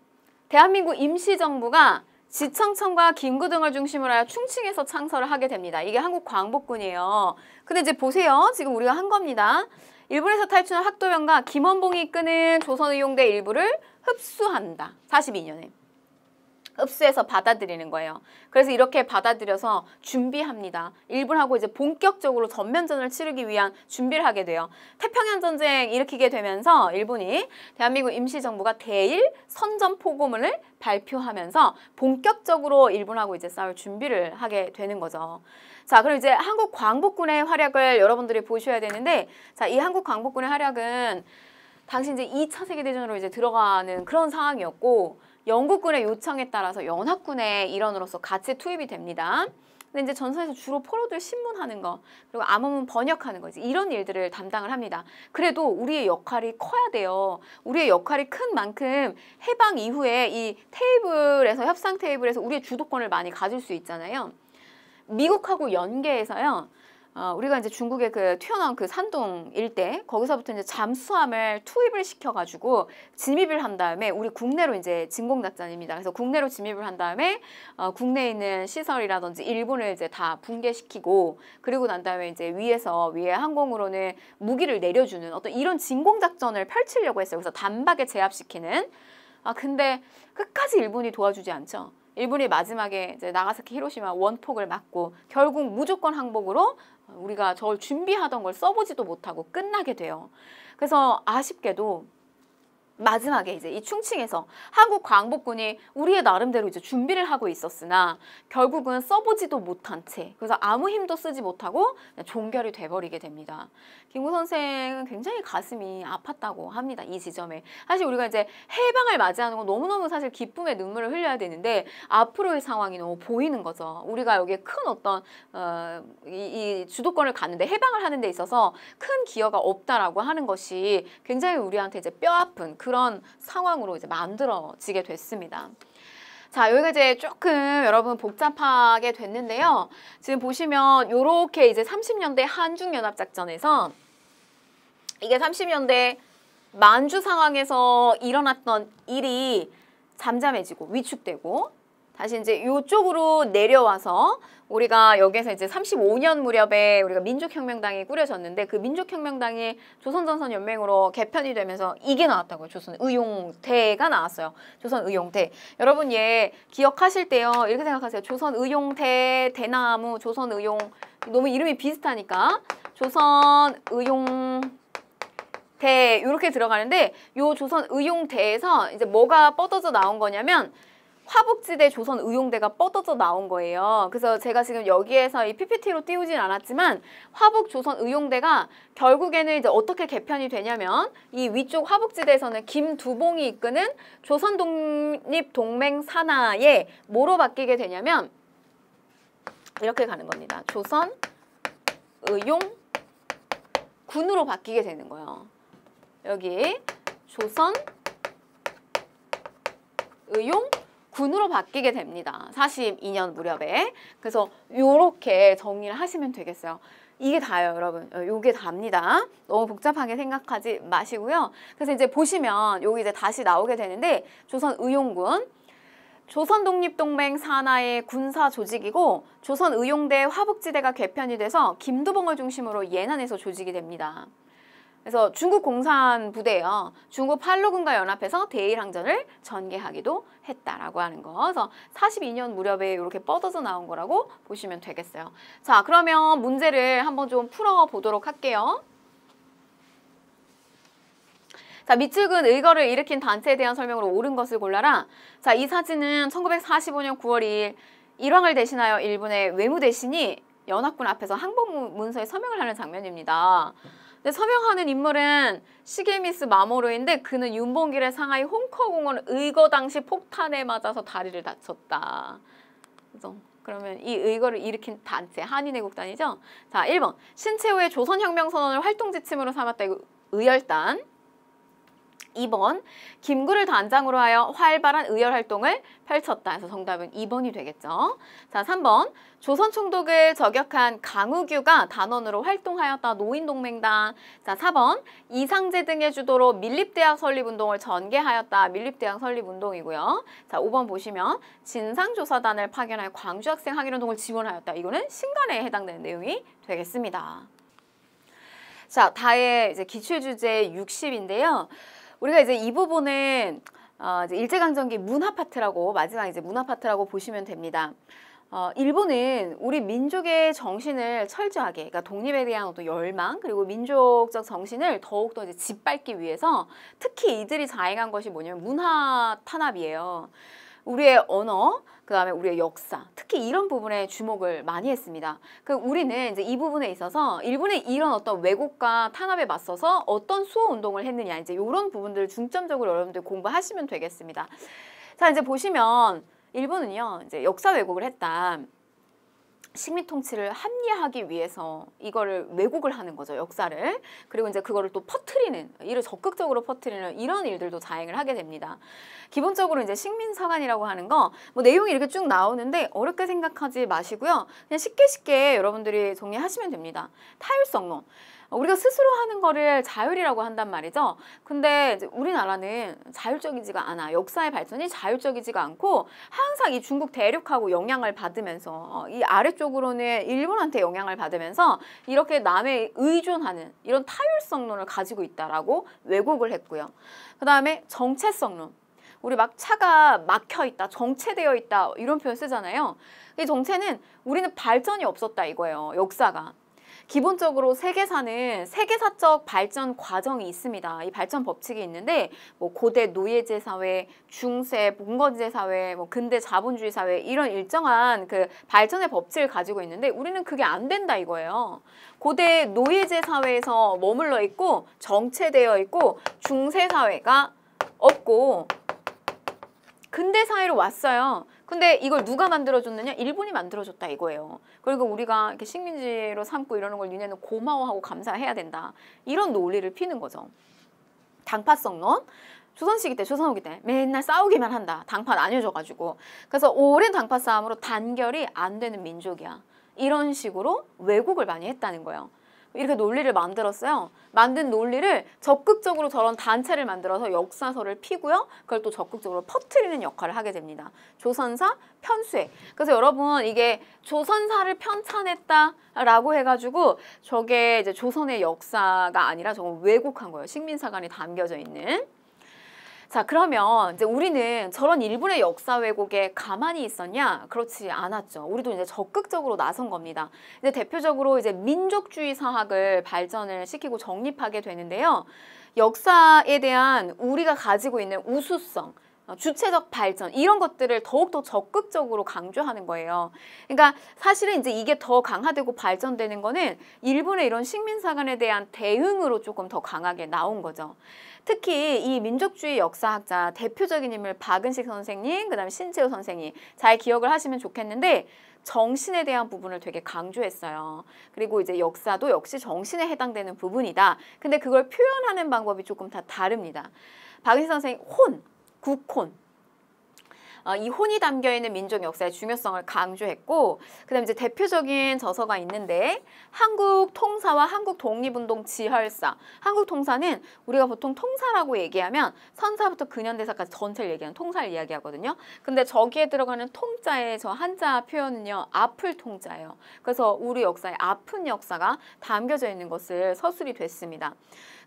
Speaker 1: 대한민국 임시정부가 지청천과 김구 등을 중심으로 하여 충칭에서 창설을 하게 됩니다. 이게 한국 광복군이에요. 근데 이제 보세요. 지금 우리가 한 겁니다. 일본에서 탈출한 학도병과 김원봉이 이끄는 조선의용대 일부를 흡수한다. 42년에. 흡수해서 받아들이는 거예요. 그래서 이렇게 받아들여서 준비합니다. 일본하고 이제 본격적으로 전면전을 치르기 위한 준비를 하게 돼요. 태평양 전쟁 일으키게 되면서 일본이 대한민국 임시정부가 대일 선전포고문을 발표하면서 본격적으로 일본하고 이제 싸울 준비를 하게 되는 거죠. 자, 그럼 이제 한국 광복군의 활약을 여러분들이 보셔야 되는데 자, 이 한국 광복군의 활약은 당시 이제 2차 세계대전으로 이제 들어가는 그런 상황이었고 영국군의 요청에 따라서 연합군의 일원으로서 같이 투입이 됩니다. 근데 이제 전선에서 주로 포로들 신문하는 거 그리고 암호문 번역하는 거지 이런 일들을 담당을 합니다. 그래도 우리의 역할이 커야 돼요. 우리의 역할이 큰 만큼 해방 이후에 이 테이블에서 협상 테이블에서 우리의 주도권을 많이 가질 수 있잖아요. 미국하고 연계해서요. 어, 우리가 이제 중국의 그 튀어나온 그 산동 일대 거기서부터 이제 잠수함을 투입을 시켜가지고 진입을 한 다음에 우리 국내로 이제 진공작전입니다 그래서 국내로 진입을 한 다음에 어, 국내에 있는 시설이라든지 일본을 이제 다 붕괴시키고 그리고 난 다음에 이제 위에서 위에 항공으로는 무기를 내려주는 어떤 이런 진공작전을 펼치려고 했어요. 그래서 단박에 제압시키는 아 근데 끝까지 일본이 도와주지 않죠. 일본이 마지막에 이제 나가사키 히로시마 원폭을 맞고 결국 무조건 항복으로 우리가 저걸 준비하던 걸 써보지도 못하고 끝나게 돼요. 그래서 아쉽게도 마지막에 이제 이 충칭에서 한국 광복군이 우리의 나름대로 이제 준비를 하고 있었으나 결국은 써보지도 못한 채 그래서 아무 힘도 쓰지 못하고 종결이 돼버리게 됩니다. 김구 선생은 굉장히 가슴이 아팠다고 합니다. 이 지점에 사실 우리가 이제 해방을 맞이하는 건 너무너무 사실 기쁨의 눈물을 흘려야 되는데 앞으로의 상황이 너무 보이는 거죠. 우리가 여기에 큰 어떤 어, 이, 이 주도권을 갖는데 해방을 하는 데 있어서 큰 기여가 없다라고 하는 것이 굉장히 우리한테 이제 뼈아픈 그 그런 상황으로 이제 만들어지게 됐습니다. 자, 여기가 이제 조금 여러분 복잡하게 됐는데요. 지금 보시면 이렇게 이제 30년대 한중연합작전에서 이게 30년대 만주 상황에서 일어났던 일이 잠잠해지고 위축되고 다시 이제 이쪽으로 내려와서 우리가 여기에서 이제 35년 무렵에 우리가 민족혁명당이 꾸려졌는데 그 민족혁명당이 조선전선연맹으로 개편이 되면서 이게 나왔다고요. 조선 의용태가 나왔어요. 조선 의용태. 여러분 얘 예, 기억하실 때요. 이렇게 생각하세요. 조선 의용태, 대나무, 조선 의용 너무 이름이 비슷하니까 조선 의용 대 이렇게 들어가는데 요 조선 의용대에서 이제 뭐가 뻗어져 나온 거냐면 화북지대 조선 의용대가 뻗어져 나온 거예요. 그래서 제가 지금 여기에서 이 PPT로 띄우진 않았지만 화북 조선 의용대가 결국에는 이제 어떻게 개편이 되냐면 이 위쪽 화북지대에서는 김두봉이 이끄는 조선 독립 동맹 산하에 뭐로 바뀌게 되냐면 이렇게 가는 겁니다. 조선 의용 군으로 바뀌게 되는 거예요. 여기 조선 의용 군으로 바뀌게 됩니다. 42년 무렵에. 그래서 이렇게 정리를 하시면 되겠어요. 이게 다예요 여러분 어, 요게 답니다 너무 복잡하게 생각하지 마시고요 그래서 이제 보시면 여기 이제 다시 나오게 되는데 조선의용군 조선독립동맹 산하의 군사 조직이고 조선의용대 화북지대가 개편이 돼서 김두봉을 중심으로 예난에서 조직이 됩니다 그래서 중국 공산 부대요. 중국 팔로군과 연합해서 대일 항전을 전개하기도 했다라고 하는 거. 그래서 42년 무렵에 이렇게 뻗어서 나온 거라고 보시면 되겠어요. 자, 그러면 문제를 한번 좀 풀어 보도록 할게요. 자, 미측은 의거를 일으킨 단체에 대한 설명으로 옳은 것을 골라라. 자, 이 사진은 1945년 9월 2일 일왕을 대신하여 일본의 외무대신이 연합군 앞에서 항복 문서에 서명을 하는 장면입니다. 근 서명하는 인물은 시게미스 마모로인데 그는 윤봉길의 상하이 홍커공원 의거 당시 폭탄에 맞아서 다리를 다쳤다. 그래 그러면 이 의거를 일으킨 단체 한인애국단이죠. 자, 1번 신체 후에 조선혁명선언을 활동 지침으로 삼았다. 의열단. 2번 김구를 단장으로 하여 활발한 의열 활동을 펼쳤다 해서 정답은 2번이 되겠죠. 자 3번 조선 총독을 저격한 강우규가 단원으로 활동하였다 노인동맹당 자 4번 이상재 등의 주도로 밀립대학 설립운동을 전개하였다 밀립대학 설립운동이고요. 자 5번 보시면 진상조사단을 파견하여 광주학생 항일운동을 지원하였다 이거는 신간에 해당되는 내용이 되겠습니다. 자, 다의 이제 기출 주제 60인데요. 우리가 이제 이 부분은 어, 이제 일제강점기 문화파트라고 마지막 이제 문화파트라고 보시면 됩니다. 어, 일본은 우리 민족의 정신을 철저하게, 그러니까 독립에 대한 어떤 열망, 그리고 민족적 정신을 더욱더 이제 짓밟기 위해서 특히 이들이 자행한 것이 뭐냐면 문화 탄압이에요. 우리의 언어, 그 다음에 우리의 역사, 특히 이런 부분에 주목을 많이 했습니다. 그 우리는 이제 이 부분에 있어서 일본의 이런 어떤 왜곡과 탄압에 맞서서 어떤 수호 운동을 했느냐 이제 이런 부분들을 중점적으로 여러분들 공부하시면 되겠습니다. 자 이제 보시면 일본은요 이제 역사 왜곡을 했다. 식민 통치를 합리화하기 위해서 이거를 왜곡을 하는 거죠 역사를 그리고 이제 그거를 또 퍼트리는 이를 적극적으로 퍼트리는 이런 일들도 자행을 하게 됩니다 기본적으로 이제 식민 사관이라고 하는 거 뭐 내용이 이렇게 쭉 나오는데 어렵게 생각하지 마시고요 그냥 쉽게 쉽게 여러분들이 정리하시면 됩니다 타율성론 어, 우리가 스스로 하는 거를 자율이라고 한단 말이죠. 근데 우리나라는 자율적이지가 않아. 역사의 발전이 자율적이지가 않고 항상 이 중국 대륙하고 영향을 받으면서 어, 이 아래쪽으로는 일본한테 영향을 받으면서 이렇게 남에 의존하는 이런 타율성론을 가지고 있다라고 왜곡을 했고요. 그다음에 정체성론. 우리 막 차가 막혀 있다, 정체되어 있다 이런 표현 쓰잖아요. 이 정체는 우리는 발전이 없었다 이거예요. 역사가. 기본적으로 세계사는 세계사적 발전 과정이 있습니다. 이 발전 법칙이 있는데 뭐 고대 노예제 사회, 중세 봉건제 사회, 뭐 근대 자본주의 사회 이런 일정한 그 발전의 법칙을 가지고 있는데 우리는 그게 안 된다 이거예요. 고대 노예제 사회에서 머물러 있고 정체되어 있고 중세 사회가 없고 근대 사회로 왔어요. 근데 이걸 누가 만들어줬느냐? 일본이 만들어줬다 이거예요. 그리고 우리가 이렇게 식민지로 삼고 이러는 걸 니네는 고마워하고 감사해야 된다. 이런 논리를 피는 거죠. 당파성론. 조선시기 때 조선호기 때 맨날 싸우기만 한다. 당파 나뉘어져가지고. 그래서 오랜 당파 싸움으로 단결이 안 되는 민족이야. 이런 식으로 왜곡을 많이 했다는 거예요. 이렇게 논리를 만들었어요. 만든 논리를 적극적으로 저런 단체를 만들어서 역사서를 피고요. 그걸 또 적극적으로 퍼트리는 역할을 하게 됩니다. 조선사 편수회. 그래서 여러분 이게 조선사를 편찬했다라고 해가지고 저게 이제 조선의 역사가 아니라 저건 왜곡한 거예요. 식민사관이 담겨져 있는. 자 그러면 이제 우리는 저런 일본의 역사 왜곡에 가만히 있었냐? 그렇지 않았죠. 우리도 이제 적극적으로 나선 겁니다. 이제 대표적으로 이제 민족주의 사학을 발전을 시키고 정립하게 되는데요. 역사에 대한 우리가 가지고 있는 우수성, 어, 주체적 발전 이런 것들을 더욱더 적극적으로 강조하는 거예요. 그러니까 사실은 이제 이게 더 강화되고 발전되는 거는 일본의 이런 식민사관에 대한 대응으로 조금 더 강하게 나온 거죠. 특히 이 민족주의 역사학자 대표적인 인물 박은식 선생님, 그다음에 신채호 선생님 잘 기억을 하시면 좋겠는데 정신에 대한 부분을 되게 강조했어요. 그리고 이제 역사도 역시 정신에 해당되는 부분이다. 근데 그걸 표현하는 방법이 조금 다 다릅니다. 박은식 선생님 혼, 국혼 어, 이 혼이 담겨 있는 민족 역사의 중요성을 강조했고 그다음 이제 대표적인 저서가 있는데 한국 통사와 한국 독립운동 지혈사. 한국 통사는 우리가 보통 통사라고 얘기하면 선사부터 근현대사까지 전체를 얘기하는 통사를 이야기하거든요. 근데 저기에 들어가는 통자의 저 한자 표현은요. 아플 통자예요. 그래서 우리 역사에 아픈 역사가 담겨져 있는 것을 서술이 됐습니다.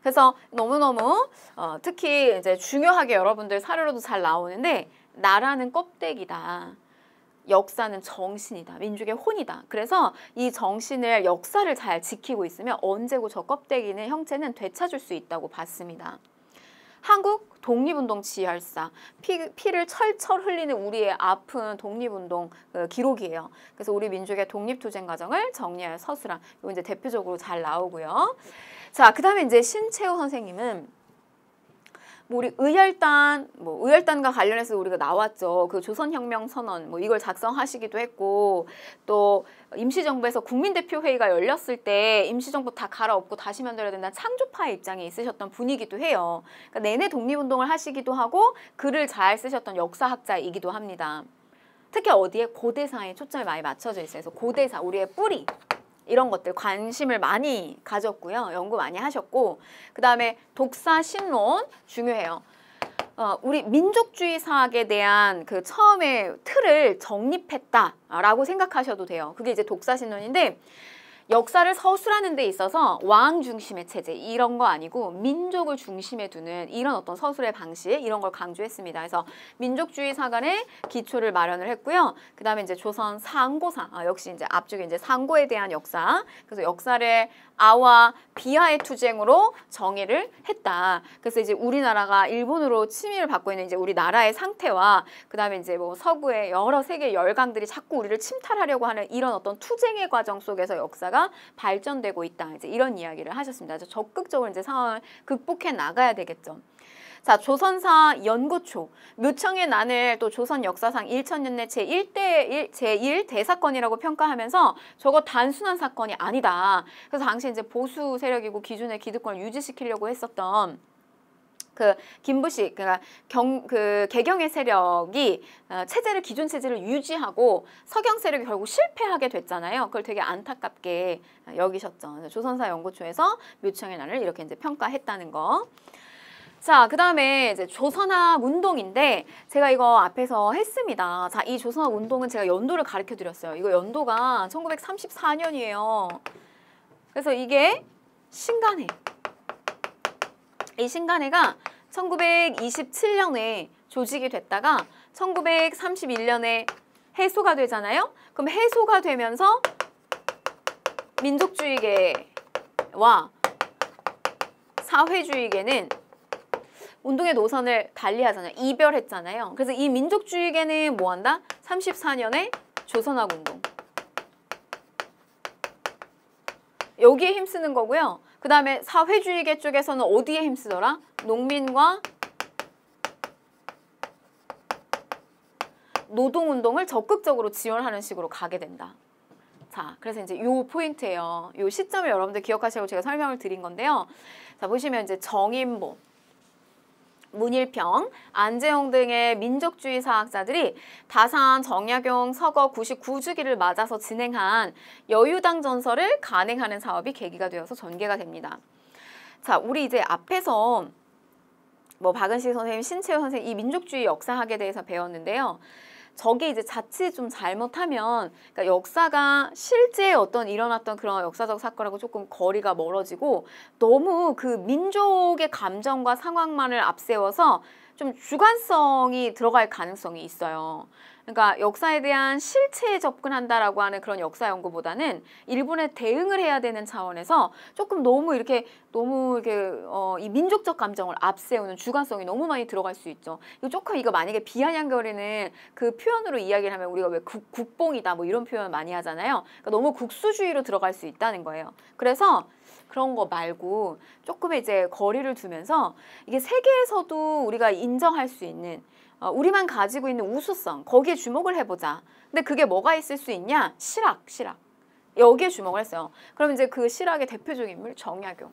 Speaker 1: 그래서 너무너무 어, 특히 이제 중요하게 여러분들 사료로도 잘 나오는데 나라는 껍데기다. 역사는 정신이다. 민족의 혼이다. 그래서 이 정신을 역사를 잘 지키고 있으면 언제고 저 껍데기는 형체는 되찾을 수 있다고 봤습니다. 한국 독립운동 지열사 피, 피를 철철 흘리는 우리의 아픈 독립운동 그 기록이에요. 그래서 우리 민족의 독립투쟁 과정을 정리할 서술함. 요 이제 대표적으로 잘 나오고요. 자, 그 다음에 이제 신채호 선생님은 뭐 우리 의열단, 뭐 의열단과 관련해서 우리가 나왔죠. 그 조선혁명 선언, 뭐 이걸 작성하시기도 했고 또 임시정부에서 국민대표회의가 열렸을 때 임시정부 다 갈아엎고 다시 만들어야 된다는 창조파의 입장에 있으셨던 분이기도 해요. 그러니까 내내 독립운동을 하시기도 하고 글을 잘 쓰셨던 역사학자이기도 합니다. 특히 어디에 고대사에 초점이 많이 맞춰져 있어요. 그래서 고대사, 우리의 뿌리, 이런 것들 관심을 많이 가졌고요. 연구 많이 하셨고 그 다음에 독사 신론 중요해요. 어, 우리 민족주의 사학에 대한 그 처음에 틀을 정립했다라고 생각하셔도 돼요. 그게 이제 독사 신론인데 역사를 서술하는 데 있어서 왕 중심의 체제 이런 거 아니고 민족을 중심에 두는 이런 어떤 서술의 방식 이런 걸 강조했습니다. 그래서 민족주의 사관의 기초를 마련을 했고요. 그다음에 이제 조선 상고사 아, 역시 이제 앞쪽에 이제 상고에 대한 역사 그래서 역사를 아와 비하의 투쟁으로 정의를 했다. 그래서 이제 우리나라가 일본으로 침입을 받고 있는 이제 우리나라의 상태와 그다음에 이제 뭐 서구의 여러 세계 열강들이 자꾸 우리를 침탈하려고 하는 이런 어떤 투쟁의 과정 속에서 역사가 발전되고 있다. 이제 이런 이야기를 하셨습니다. 적극적으로 이제 상황을 극복해 나가야 되겠죠. 자, 조선사 연구초. 묘청의 난을 또 조선 역사상 1천년 내 제1대, 제1대사건이라고 평가하면서 저거 단순한 사건이 아니다. 그래서 당시 이제 보수 세력이고 기존의 기득권을 유지시키려고 했었던 그 김부식 그러니까 경 그 개경의 세력이 어, 체제를 기존 체제를 유지하고 서경 세력이 결국 실패하게 됐잖아요. 그걸 되게 안타깝게 어, 여기셨죠. 조선사 연구초에서 묘청의 난을 이렇게 이제 평가했다는 거. 자, 그 다음에 이제 조선학 운동인데 제가 이거 앞에서 했습니다. 자, 이 조선학 운동은 제가 연도를 가르쳐 드렸어요. 이거 연도가 1934년이에요. 그래서 이게 신간해. 이 신간해가 1927년에 조직이 됐다가 1931년에 해소가 되잖아요. 그럼 해소가 되면서 민족주의계와 사회주의계는 운동의 노선을 달리하잖아요. 이별했잖아요. 그래서 이 민족주의계는 뭐한다? 34년에 조선학 운동. 여기에 힘쓰는 거고요. 그 다음에 사회주의계 쪽에서는 어디에 힘쓰더라? 농민과 노동운동을 적극적으로 지원하는 식으로 가게 된다. 자, 그래서 이제 요 포인트예요. 요 시점을 여러분들 기억하시고 제가 설명을 드린 건데요. 자, 보시면 이제 정인보, 문일평, 안재용 등의 민족주의 사학자들이 다산 정약용 서거 99주기를 맞아서 진행한 여유당 전설을 간행하는 사업이 계기가 되어서 전개가 됩니다. 자, 우리 이제 앞에서 뭐 박은식 선생님, 신채호 선생님 이 민족주의 역사학에 대해서 배웠는데요. 저게 이제 자칫 좀 잘못하면 그러니까 역사가 실제 어떤 일어났던 그런 역사적 사건하고 조금 거리가 멀어지고 너무 그 민족의 감정과 상황만을 앞세워서 좀 주관성이 들어갈 가능성이 있어요. 그러니까 역사에 대한 실체에 접근한다라고 하는 그런 역사 연구보다는 일본에 대응을 해야 되는 차원에서 조금 너무 이렇게 너무 이렇게 어, 이 민족적 감정을 앞세우는 주관성이 너무 많이 들어갈 수 있죠. 이거 조금 이거 만약에 비아냥거리는 그 표현으로 이야기를 하면 우리가 왜 국, 국뽕이다 뭐 이런 표현 많이 하잖아요. 그러니까 너무 국수주의로 들어갈 수 있다는 거예요. 그래서 그런 거 말고 조금 이제 거리를 두면서 이게 세계에서도 우리가 인정할 수 있는 어, 우리만 가지고 있는 우수성 거기에 주목을 해보자. 근데 그게 뭐가 있을 수 있냐? 실학, 실학. 여기에 주목을 했어요. 그럼 이제 그 실학의 대표적인 인물 정약용.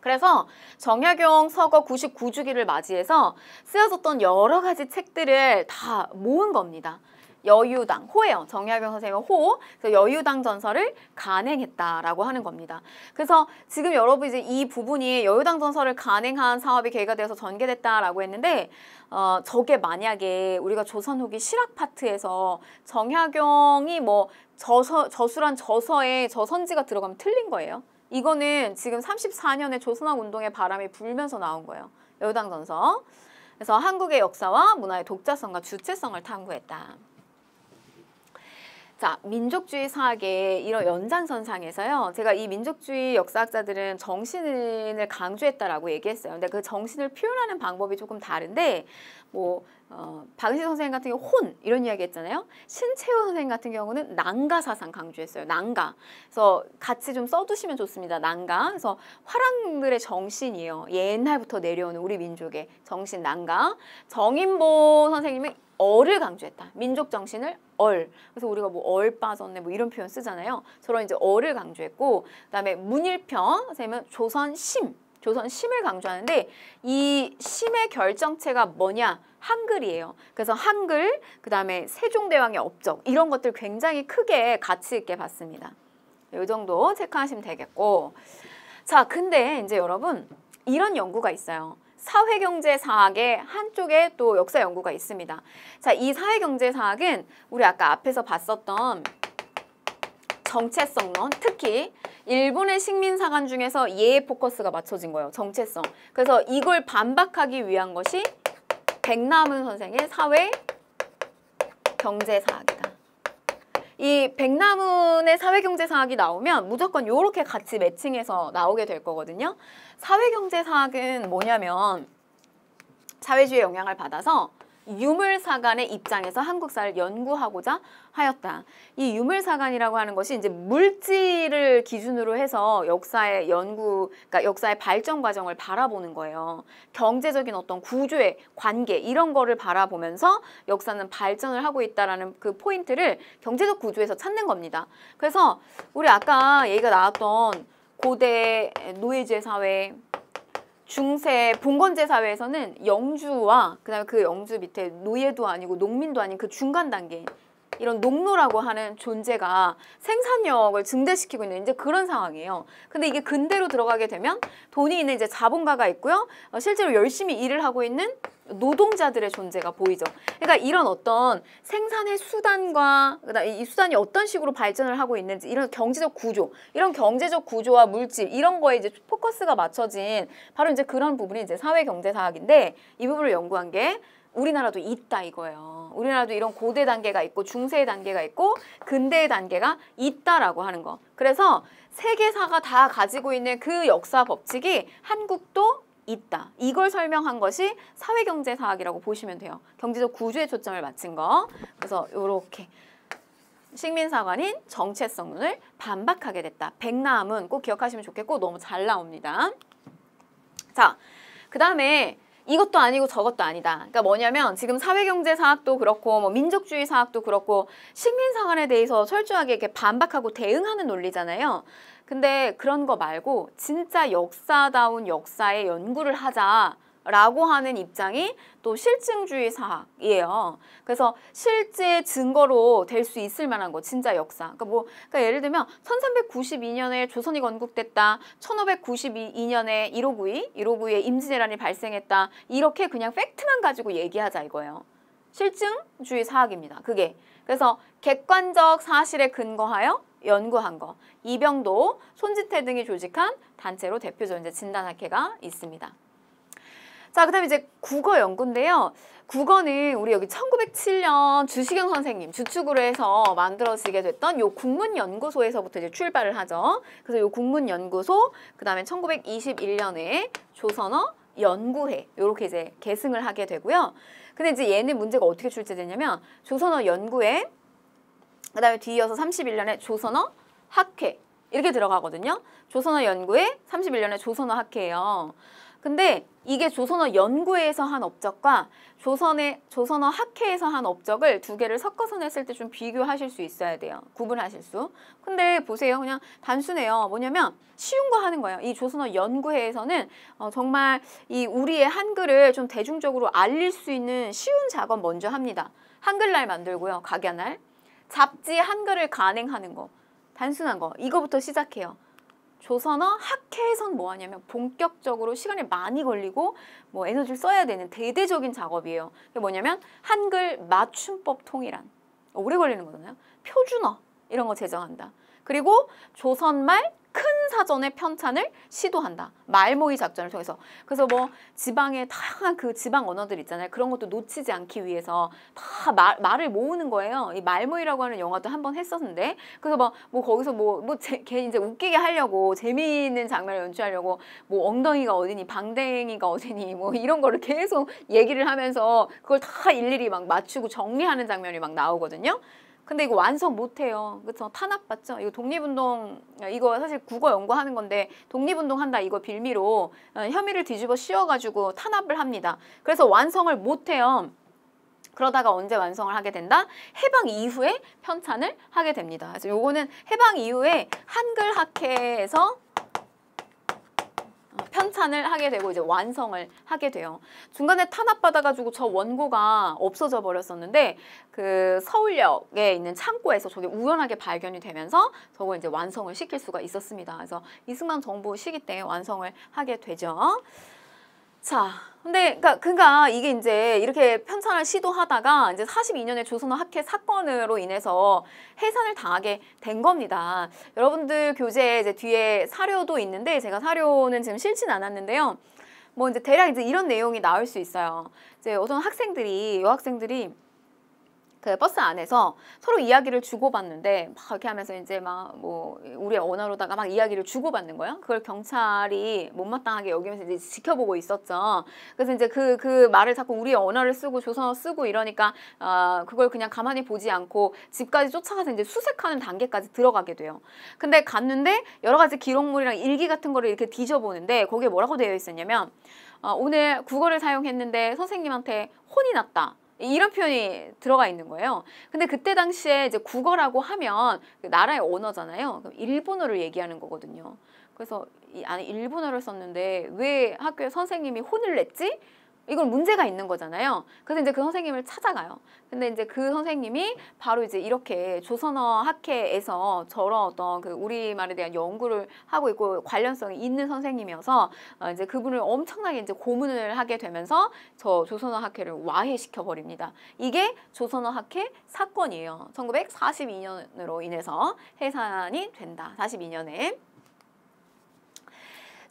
Speaker 1: 그래서 정약용 서거 99주기를 맞이해서 쓰여졌던 여러 가지 책들을 다 모은 겁니다. 여유당, 호예요. 정약용 선생님의 호, 그래서 여유당 전설을 간행했다라고 하는 겁니다. 그래서 지금 여러분 이제 이 부분이 여유당 전설을 간행한 사업이 계기가 되어서 전개됐다라고 했는데 어, 저게 만약에 우리가 조선 후기 실학 파트에서 정약용이 뭐 저서, 저술한 저서에 저선지가 들어가면 틀린 거예요. 이거는 지금 34년의 조선왕 운동의 바람이 불면서 나온 거예요. 여당 유 전서. 그래서 한국의 역사와 문화의 독자성과 주체성을 탐구했다. 자, 민족주의 사학의 이런 연장선상에서요. 제가 이 민족주의 역사학자들은 정신을 강조했다라고 얘기했어요. 근데 그 정신을 표현하는 방법이 조금 다른데 뭐 어, 박은식 선생님 같은 경우 는혼 이런 이야기 했잖아요. 신채호 선생님 같은 경우는 난가 사상 강조했어요. 난가. 그래서 같이 좀 써두시면 좋습니다. 난가. 그래서 화랑들의 정신이에요. 옛날부터 내려오는 우리 민족의 정신 난가. 정인보 선생님은 어를 강조했다. 민족 정신을 얼. 그래서 우리가 뭐 얼 빠졌네 뭐 이런 표현 쓰잖아요. 저런 이제 얼을 강조했고 그다음에 문일평 선생님은 조선 심. 조선 심을 강조하는데 이 심의 결정체가 뭐냐? 한글이에요. 그래서 한글, 그다음에 세종대왕의 업적 이런 것들 굉장히 크게 가치 있게 봤습니다. 이 정도 체크하시면 되겠고 자, 근데 이제 여러분 이런 연구가 있어요. 사회경제사학의 한쪽에 또 역사 연구가 있습니다. 자, 이 사회경제사학은 우리 아까 앞에서 봤었던 정체성론, 특히 일본의 식민사관 중에서 예의 포커스가 맞춰진 거예요. 정체성. 그래서 이걸 반박하기 위한 것이 백남은 선생의 사회 경제사학. 이백남운의 사회경제사학이 나오면 무조건 이렇게 같이 매칭해서 나오게 될 거거든요. 사회경제사학은 뭐냐면 사회주의 영향을 받아서 유물사관의 입장에서 한국사를 연구하고자 하였다. 이 유물사관이라고 하는 것이 이제 물질을 기준으로 해서 역사의 연구, 그러니까 역사의 발전 과정을 바라보는 거예요. 경제적인 어떤 구조의 관계 이런 거를 바라보면서 역사는 발전을 하고 있다라는 그 포인트를 경제적 구조에서 찾는 겁니다. 그래서 우리 아까 얘기가 나왔던 고대 노예제 사회 중세 봉건제 사회에서는 영주와 그다음에 그 영주 밑에 노예도 아니고 농민도 아닌 그 중간 단계인 이런 농로라고 하는 존재가 생산력을 증대시키고 있는 이제 그런 상황이에요. 근데 이게 근대로 들어가게 되면 돈이 있는 이제 자본가가 있고요. 어, 실제로 열심히 일을 하고 있는 노동자들의 존재가 보이죠. 그러니까 이런 어떤 생산의 수단과 이 수단이 어떤 식으로 발전을 하고 있는지 이런 경제적 구조, 이런 경제적 구조와 물질 이런 거에 이제 포커스가 맞춰진 바로 이제 그런 부분이 이제 사회 경제 사학인데 이 부분을 연구한 게 우리나라도 있다 이거예요. 우리나라도 이런 고대 단계가 있고 중세 단계가 있고 근대 단계가 있다라고 하는 거. 그래서 세계사가 다 가지고 있는 그 역사 법칙이 한국도 있다. 이걸 설명한 것이 사회경제사학이라고 보시면 돼요. 경제적 구조에 초점을 맞춘 거. 그래서 이렇게 식민사관인 정체성론을 반박하게 됐다. 백남은 꼭 기억하시면 좋겠고 너무 잘 나옵니다. 자, 그 다음에 이것도 아니고 저것도 아니다. 그러니까 뭐냐면 지금 사회경제 사학도 그렇고 뭐 민족주의 사학도 그렇고 식민 사관에 대해서 철저하게 이렇게 반박하고 대응하는 논리잖아요. 근데 그런 거 말고 진짜 역사다운 역사의 연구를 하자. 라고 하는 입장이 또 실증주의 사학이에요. 그래서 실제 증거로 될 수 있을 만한 거, 진짜 역사. 그러니까 뭐, 그러니까 예를 들면 1392년에 조선이 건국됐다, 1592년에 1592, 1592에 임진왜란이 발생했다, 이렇게 그냥 팩트만 가지고 얘기하자 이거예요. 실증주의 사학입니다. 그게. 그래서 객관적 사실에 근거하여 연구한 거. 이병도, 손지태 등이 조직한 단체로 대표적인 진단학회가 있습니다. 자, 그 다음에 이제 국어 연구인데요. 국어는 우리 여기 1907년 주시경 선생님 주축으로 해서 만들어지게 됐던 요 국문연구소에서부터 이제 출발을 하죠. 그래서 요 국문연구소, 그 다음에 1921년에 조선어 연구회 요렇게 이제 계승을 하게 되고요. 근데 이제 얘는 문제가 어떻게 출제되냐면 조선어 연구회 그 다음에 뒤이어서 31년에 조선어 학회 이렇게 들어가거든요. 조선어 연구회 31년에 조선어 학회예요. 근데 이게 조선어 연구에서한 업적과 조선의 조선어 학회에서 한 업적을 두 개를 섞어서 냈을 때 좀 비교하실 수 있어야 돼요. 구분하실 수. 근데 보세요. 그냥 단순해요. 뭐냐면 쉬운 거 하는 거예요. 이 조선어 연구회에서는 어, 정말 이 우리의 한글을 좀 대중적으로 알릴 수 있는 쉬운 작업 먼저 합니다. 한글날 만들고요. 각야날. 잡지 한글을 간행하는 거. 단순한 거. 이거부터 시작해요. 조선어 학회에선 뭐 하냐면 본격적으로 시간이 많이 걸리고 뭐 에너지를 써야 되는 대대적인 작업이에요. 그게 뭐냐면 한글 맞춤법 통일안. 오래 걸리는 거잖아요. 표준어 이런 거 제정한다. 그리고 조선말 큰 사전의 편찬을 시도한다. 말모의 작전을 통해서. 그래서 뭐 지방의 다양한 그 지방 언어들 있잖아요. 그런 것도 놓치지 않기 위해서 다 말, 말을 모으는 거예요. 이 말모이라고 하는 영화도 한 번 했었는데 그래서 뭐, 뭐, 뭐 거기서 뭐뭐걔 제, 이제 웃기게 하려고 재미있는 장면을 연출하려고 뭐 엉덩이가 어디니 방댕이가 어디니 뭐 이런 거를 계속 얘기를 하면서 그걸 다 일일이 막 맞추고 정리하는 장면이 막 나오거든요. 근데 이거 완성 못해요. 그렇죠? 탄압받죠? 이거 독립운동, 이거 사실 국어 연구하는 건데 독립운동 한다 이거 빌미로 어, 혐의를 뒤집어 씌워가지고 탄압을 합니다. 그래서 완성을 못해요. 그러다가 언제 완성을 하게 된다? 해방 이후에 편찬을 하게 됩니다. 그래서 요거는 해방 이후에 한글 학회에서 어, 편찬을 하게 되고 이제 완성을 하게 돼요. 중간에 탄압받아가지고 저 원고가 없어져 버렸었는데 그 서울역에 있는 창고에서 저게 우연하게 발견이 되면서 저거 이제 완성을 시킬 수가 있었습니다. 그래서 이승만 정부 시기 때 완성을 하게 되죠. 자, 근데 그러니까 그가 이게 이제 이렇게 편찬을 시도하다가 이제 4 2년에 조선어 학회 사건으로 인해서 해산을 당하게 된 겁니다. 여러분들 교재에 이제 뒤에 사료도 있는데 제가 사료는 지금 싫진 않았는데요. 뭐 이제 대략 이제 이런 내용이 나올 수 있어요. 이제 어떤 학생들이 여학생들이 그 버스 안에서 서로 이야기를 주고받는데 막 이렇게 하면서 이제 막 뭐 우리 언어로다가 막 이야기를 주고받는 거야. 그걸 경찰이 못마땅하게 여기면서 이제 지켜보고 있었죠. 그래서 이제 그그 그 말을 자꾸 우리 언어를 쓰고 조선어 쓰고 이러니까 어, 그걸 그냥 가만히 보지 않고 집까지 쫓아가서 이제 수색하는 단계까지 들어가게 돼요. 근데 갔는데 여러 가지 기록물이랑 일기 같은 거를 이렇게 뒤져보는데 거기에 뭐라고 되어 있었냐면 어, 오늘 국어를 사용했는데 선생님한테 혼이 났다. 이런 표현이 들어가 있는 거예요. 근데 그때 당시에 이제 국어라고 하면 그 나라의 언어잖아요. 그럼 일본어를 얘기하는 거거든요. 그래서 이 안에 일본어를 썼는데 왜 학교에 선생님이 혼을 냈지? 이건 문제가 있는 거잖아요. 그래서 이제 그 선생님을 찾아가요. 근데 이제 그 선생님이 바로 이제 이렇게 조선어 학회에서 저런 어떤 그 우리말에 대한 연구를 하고 있고 관련성이 있는 선생님이어서 어 이제 그분을 엄청나게 이제 고문을 하게 되면서 저 조선어 학회를 와해시켜 버립니다. 이게 조선어 학회 사건이에요. 1942년으로 인해서 해산이 된다. 42년에.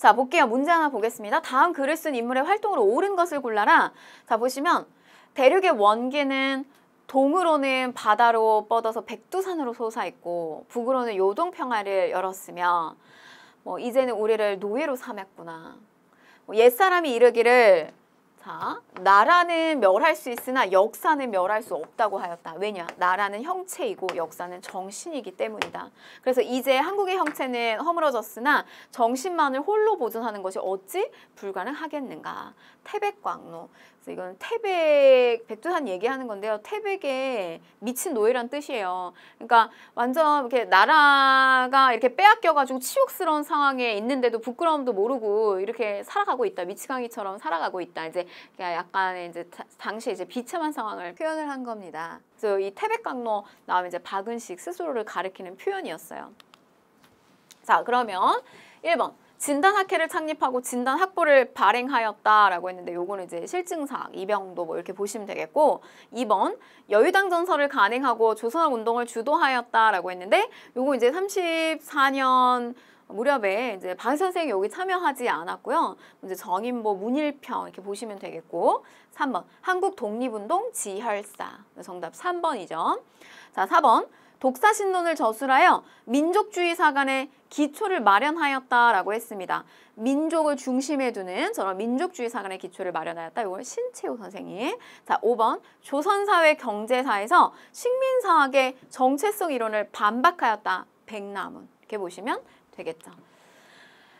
Speaker 1: 자, 볼게요. 문제 하나 보겠습니다. 다음 글을 쓴 인물의 활동으로 옳은 것을 골라라. 자, 보시면 대륙의 원기는 동으로는 바다로 뻗어서 백두산으로 솟아있고 북으로는 요동평화를 열었으며 뭐 이제는 우리를 노예로 삼았구나. 뭐 옛사람이 이르기를 자, 나라는 멸할 수 있으나 역사는 멸할 수 없다고 하였다. 왜냐? 나라는 형체이고 역사는 정신이기 때문이다. 그래서 이제 한국의 형체는 허물어졌으나 정신만을 홀로 보존하는 것이 어찌 불가능하겠는가? 태백광로. 그래서 이건 태백 백두산 얘기하는 건데요. 태백의 미친 노예란 뜻이에요. 그러니까 완전 이렇게 나라가 이렇게 빼앗겨가지고 치욕스러운 상황에 있는데도 부끄러움도 모르고 이렇게 살아가고 있다. 미치광이처럼 살아가고 있다. 이제 그러니까 약간의 이제 당시 이제 비참한 상황을 표현을 한 겁니다. 그래서 이 태백광로 나오면 이제 박은식 스스로를 가리키는 표현이었어요. 자 그러면 1번 진단학회를 창립하고 진단학부를 발행하였다라고 했는데 요거는 이제 실증사항, 이병도 뭐 이렇게 보시면 되겠고 2번 여유당 전설을 간행하고 조선학 운동을 주도하였다라고 했는데 요거 이제 34년 무렵에 이제 박 선생이 여기 참여하지 않았고요. 이제 정인보 문일평 이렇게 보시면 되겠고 3번 한국 독립운동 지혈사 정답 3번이죠. 자 4번 독사신론을 저술하여 민족주의 사관의 기초를 마련하였다라고 했습니다. 민족을 중심에 두는 저런 민족주의 사관의 기초를 마련하였다. 이건 신채호 선생님 자, 5번 조선사회 경제사에서 식민사학의 정체성 이론을 반박하였다. 백남은. 이렇게 보시면 되겠죠.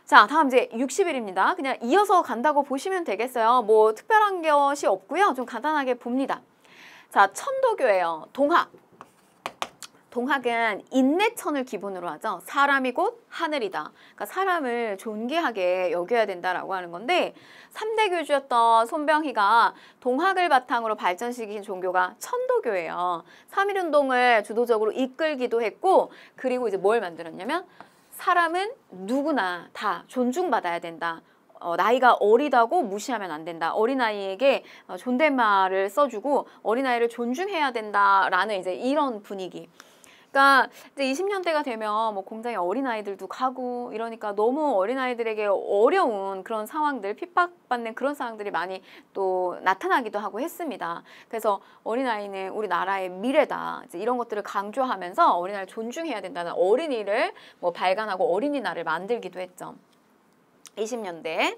Speaker 1: 자, 다음 이제 60일입니다. 그냥 이어서 간다고 보시면 되겠어요. 뭐 특별한 것이 없고요. 좀 간단하게 봅니다. 자, 천도교예요. 동학. 동학은 인내천을 기본으로 하죠. 사람이 곧 하늘이다. 그러니까 사람을 존귀하게 여겨야 된다라고 하는 건데 삼대 교주였던 손병희가 동학을 바탕으로 발전시킨 종교가 천도교예요. 삼일운동을 주도적으로 이끌기도 했고 그리고 이제 뭘 만들었냐면 사람은 누구나 다 존중받아야 된다. 어, 나이가 어리다고 무시하면 안 된다. 어린아이에게 어, 존댓말을 써주고 어린아이를 존중해야 된다라는 이제 이런 분위기. 그러니까 이제 20년대가 되면 뭐 공장에 어린아이들도 가고 이러니까 너무 어린아이들에게 어려운 그런 상황들, 핍박받는 그런 상황들이 많이 또 나타나기도 하고 했습니다. 그래서 어린아이는 우리나라의 미래다. 이런 제이 것들을 강조하면서 어린아이를 존중해야 된다는 어린이를 뭐 발간하고 어린이날을 만들기도 했죠. 20년대.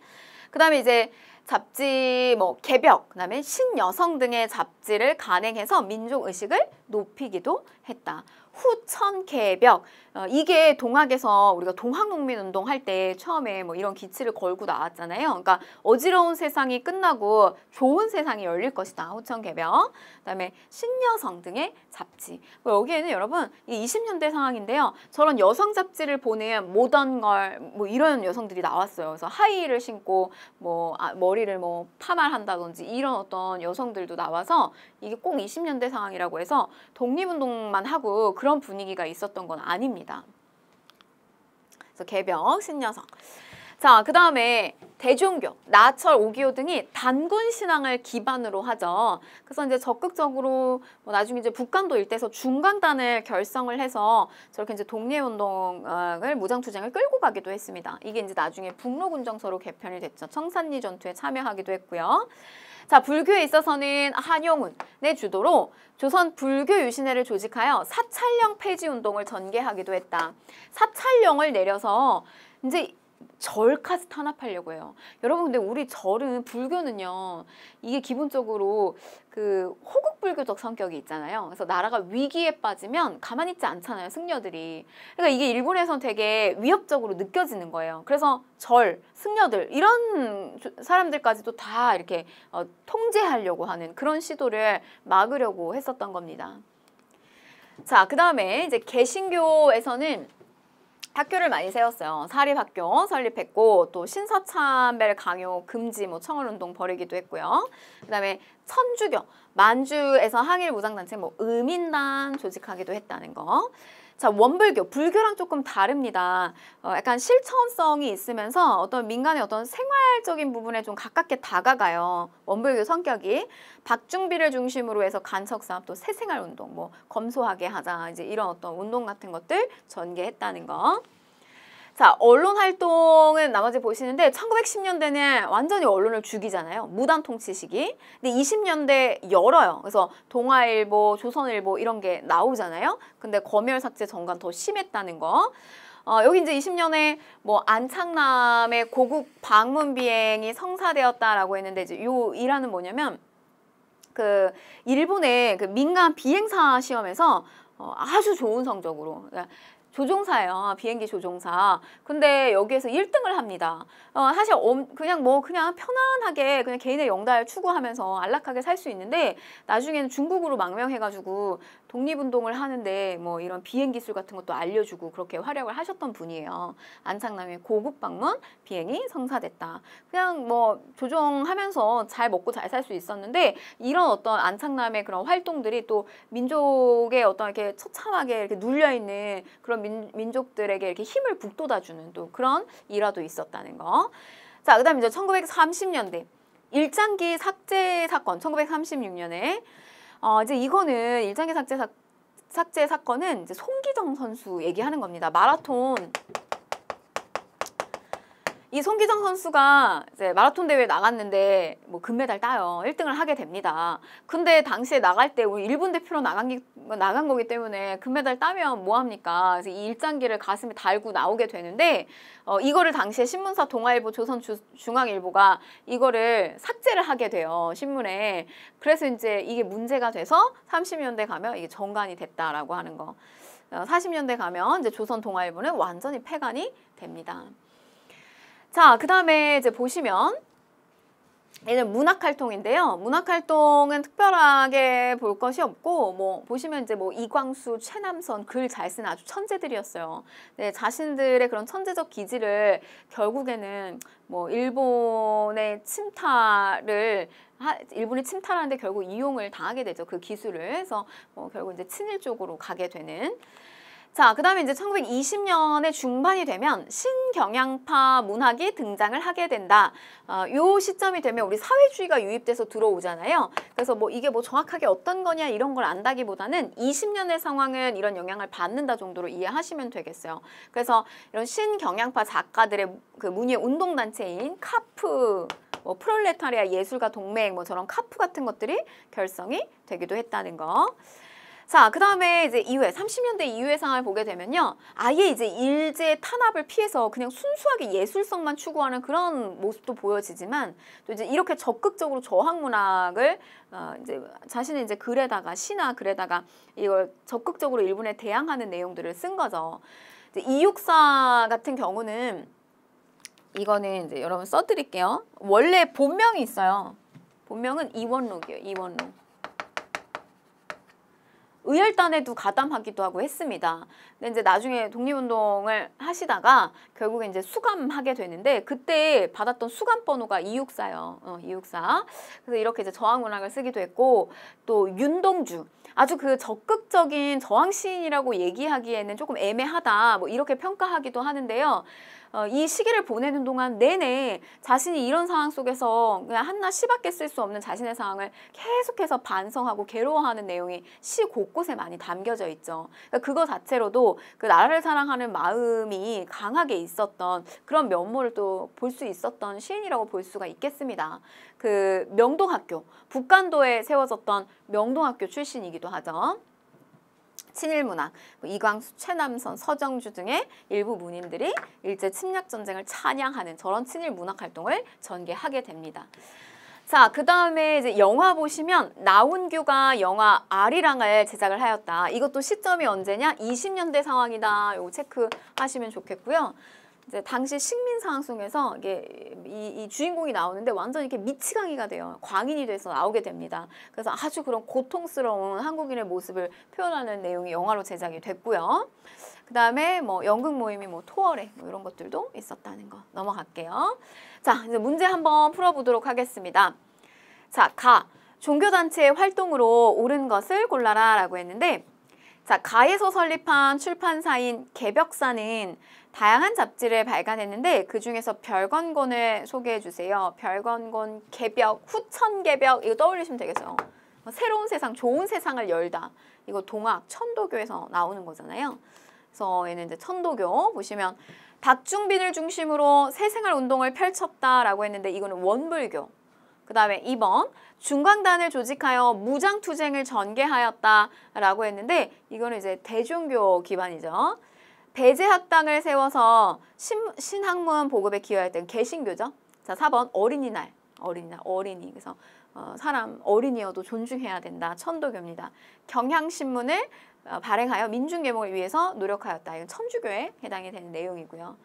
Speaker 1: 그 다음에 이제 잡지 뭐 개벽, 그다음에 신여성 등의 잡지를 간행해서 민족 의식을 높이기도 했다. 후천개벽 어, 이게 동학에서 우리가 동학농민운동 할 때 처음에 뭐 이런 기치를 걸고 나왔잖아요. 그러니까 어지러운 세상이 끝나고 좋은 세상이 열릴 것이다. 호천 개병. 그다음에 신여성 등의 잡지. 뭐 여기에는 여러분 이 20년대 상황인데요. 저런 여성 잡지를 보는 모던 걸뭐 이런 여성들이 나왔어요. 그래서 하이힐을 신고 뭐 아, 머리를 뭐 파마한다든지 이런 어떤 여성들도 나와서 이게 꼭 20년대 상황이라고 해서 독립운동만 하고 그런 분위기가 있었던 건 아닙니다. 있습니다. 그래서 개병, 신녀성 자, 그 다음에 대종교, 나철, 오기호 등이 단군 신앙을 기반으로 하죠. 그래서 이제 적극적으로 뭐 나중에 이제 북한도 일대에서 중간단을 결성을 해서 저렇게 이제 독립운동을 무장투쟁을 끌고 가기도 했습니다. 이게 이제 나중에 북로군정서로 개편이 됐죠. 청산리 전투에 참여하기도 했고요. 자, 불교에 있어서는 한용운의 주도로 조선 불교 유신회를 조직하여 사찰령 폐지 운동을 전개하기도 했다. 사찰령을 내려서 이제 절 카스 탄압하려고 해요. 여러분 근데 우리 절은 불교는요. 이게 기본적으로 그 호국불교적 성격이 있잖아요. 그래서 나라가 위기에 빠지면 가만히 있지 않잖아요. 승려들이. 그러니까 이게 일본에선 되게 위협적으로 느껴지는 거예요. 그래서 절, 승려들 이런 사람들까지도 다 이렇게 어, 통제하려고 하는 그런 시도를 막으려고 했었던 겁니다. 자, 그 다음에 이제 개신교에서는 학교를 많이 세웠어요. 사립학교 설립했고 또 신사참배를 강요 금지 뭐 청원운동 벌이기도 했고요. 그다음에 선주교, 만주에서 항일 무장단체 뭐음인단 조직하기도 했다는 거. 자, 원불교, 불교랑 조금 다릅니다. 어, 약간 실천성이 있으면서 어떤 민간의 어떤 생활적인 부분에 좀 가깝게 다가가요. 원불교 성격이. 박중비를 중심으로 해서 간척사업, 또 새생활운동, 뭐 검소하게 하자, 이제 이런 어떤 운동 같은 것들 전개했다는 거. 자, 언론 활동은 나머지 보시는데 1910년대는 완전히 언론을 죽이잖아요. 무단 통치 시기. 근데 20년대 열어요. 그래서 동아일보, 조선일보 이런 게 나오잖아요. 근데 검열 삭제 정관 더 심했다는 거. 어, 여기 이제 20년에 뭐 안창남의 고국 방문 비행이 성사되었다라고 했는데 이제 요 일화는 뭐냐면 그 일본의 그 민간 비행사 시험에서 어, 아주 좋은 성적으로 그러니까 조종사예요. 비행기 조종사. 근데 여기에서 1등을 합니다. 어, 사실 엄, 그냥 뭐 그냥 편안하게 그냥 개인의 영달 추구하면서 안락하게 살 수 있는데 나중에는 중국으로 망명해가지고 독립운동을 하는데 뭐 이런 비행 기술 같은 것도 알려주고 그렇게 활약을 하셨던 분이에요. 안상남의고급 방문 비행이 성사됐다. 그냥 뭐 조정하면서 잘 먹고 잘 살 수 있었는데 이런 어떤 안상남의 그런 활동들이 또 민족의 어떤 이렇게 처참하게 이렇게 눌려 있는 그런 민, 민족들에게 이렇게 힘을 북돋아주는 또 그런 일화도 있었다는 거. 자, 그다음 이제 1930년대 일장기 삭제 사건 1936년에 어, 이제 이거는 일장기 삭제 사, 삭제 사건은 이제 송기정 선수 얘기하는 겁니다. 마라톤 이 송기정 선수가 이제 마라톤 대회에 나갔는데 뭐 금메달 따요. 1등을 하게 됩니다. 근데 당시에 나갈 때 우리 일본 대표로 나간, 기, 나간 거기 때문에 금메달 따면 뭐합니까? 그래서 이 일장기를 가슴에 달고 나오게 되는데 어, 이거를 당시에 신문사 동아일보 조선 중앙일보가 이거를 삭제를 하게 돼요. 신문에. 그래서 이제 이게 문제가 돼서 30년대 가면 이게 정관이 됐다라고 하는 거. 40년대 어, 가면 이제 조선 동아일보는 완전히 폐간이 됩니다. 자, 그 다음에 이제 보시면 얘는 문학활동인데요. 문학활동은 특별하게 볼 것이 없고 뭐 보시면 이제 뭐 이광수, 최남선 글 잘 쓴 아주 천재들이었어요. 네, 자신들의 그런 천재적 기질을 결국에는 뭐 일본의 침탈을 일본이 침탈하는데 결국 이용을 당하게 되죠. 그 기술을 해서 뭐 결국 이제 친일 쪽으로 가게 되는 자, 그 다음에 이제 1920년의 중반이 되면 신경향파 문학이 등장을 하게 된다. 어, 요 시점이 되면 우리 사회주의가 유입돼서 들어오잖아요. 그래서 뭐 이게 뭐 정확하게 어떤 거냐 이런 걸 안다기보다는 20년의 상황은 이런 영향을 받는다 정도로 이해하시면 되겠어요. 그래서 이런 신경향파 작가들의 그 문예 운동단체인 카프, 뭐 프롤레타리아 예술가 동맹 뭐 저런 카프 같은 것들이 결성이 되기도 했다는 거. 자, 그 다음에 이제 이후에 30년대 이후의 상황을 보게 되면요. 아예 이제 일제 탄압을 피해서 그냥 순수하게 예술성만 추구하는 그런 모습도 보여지지만 또 이제 이렇게 적극적으로 저항 문학을 어, 이제 자신의 이제 글에다가 시나 글에다가 이걸 적극적으로 일본에 대항하는 내용들을 쓴 거죠. 이제 이육사 같은 경우는 이거는 이제 여러분 써드릴게요. 원래 본명이 있어요. 본명은 이원록이에요. 이원록. 의열단에도 가담하기도 하고 했습니다. 근데 이제 나중에 독립운동을 하시다가 결국에 이제 수감하게 되는데 그때 받았던 수감 번호가 2 6 4요 어, 264. 그래서 이렇게 이제 저항 문학을 쓰기도 했고 또 윤동주 아주 그 적극적인 저항 시인이라고 얘기하기에는 조금 애매하다 뭐 이렇게 평가하기도 하는데요. 어, 이 시기를 보내는 동안 내내 자신이 이런 상황 속에서 그냥 한나 시밖에 쓸 수 없는 자신의 상황을 계속해서 반성하고 괴로워하는 내용이 시 곳곳에 많이 담겨져 있죠. 그러니까 그거 자체로도 그 나라를 사랑하는 마음이 강하게 있었던 그런 면모를 또 볼 수 있었던 시인이라고 볼 수가 있겠습니다. 그 명동학교, 북간도에 세워졌던 명동학교 출신이기도 하죠. 친일문학뭐 이광수, 최남선, 서정주 등의 일부 문인들이 일제 침략전쟁을 찬양하는 저런 친일문학 활동을 전개하게 됩니다. 자, 그 다음에 이제 영화 보시면 나운규가 영화 아리랑을 제작을 하였다. 이것도 시점이 언제냐? 20년대 상황이다. 요거 체크하시면 좋겠고요. 이제 당시 식민 상황 속에서 이게 이, 이 주인공이 나오는데 완전 이렇게 미치광이가 돼요. 광인이 돼서 나오게 됩니다. 그래서 아주 그런 고통스러운 한국인의 모습을 표현하는 내용이 영화로 제작이 됐고요. 그 다음에 뭐 연극 모임이 뭐 토월에 뭐 이런 것들도 있었다는 거 넘어갈게요. 자 이제 문제 한번 풀어보도록 하겠습니다. 자 가 종교단체의 활동으로 옳은 것을 골라라 라고 했는데 자, 가에서 설립한 출판사인 개벽사는 다양한 잡지를 발간했는데 그 중에서 별건권을 소개해 주세요. 별건권 개벽, 후천개벽 이거 떠올리시면 되겠어요. 뭐 새로운 세상, 좋은 세상을 열다. 이거 동학, 천도교에서 나오는 거잖아요. 그래서 얘는 이제 천도교 보시면 박중빈을 중심으로 새생활 운동을 펼쳤다라고 했는데 이거는 원불교. 그 다음에 2번 중광단을 조직하여 무장투쟁을 전개하였다라고 했는데 이거는 이제 대중교 기반이죠. 배제학당을 세워서 신, 신학문 보급에 기여했던 개신교죠. 자, 4번 어린이날, 어린이날, 어린이. 그래서 어, 사람 어린이여도 존중해야 된다. 천도교입니다. 경향신문을 어, 발행하여 민중개몽을 위해서 노력하였다. 이건 천주교에 해당이 되는 내용이고요.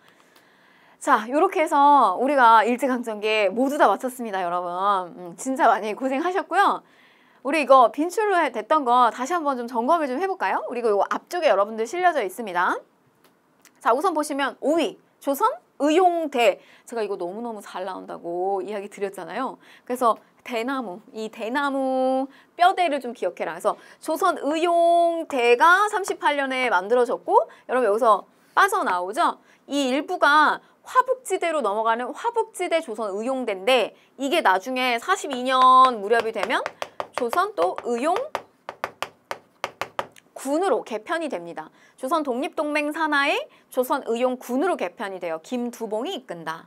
Speaker 1: 자, 이렇게 해서 우리가 일제강점기 에 모두 다 마쳤습니다, 여러분. 음, 진짜 많이 고생하셨고요. 우리 이거 빈출로 됐던 거 다시 한번 좀 점검을 좀 해볼까요? 그리고 이거 앞쪽에 여러분들 실려져 있습니다. 자, 우선 보시면 5위, 조선, 의용대. 제가 이거 너무너무 잘 나온다고 이야기 드렸잖아요. 그래서 대나무, 이 대나무 뼈대를 좀 기억해라. 그래서 조선 의용대가 38년에 만들어졌고 여러분 여기서 빠져나오죠? 이 일부가 화북지대로 넘어가는 화북지대 조선 의용대인데 이게 나중에 42년 무렵이 되면 조선 또 의용 군으로 개편이 됩니다. 조선 독립동맹 산하의 조선 의용 군으로 개편이 돼요. 김두봉이 이끈다.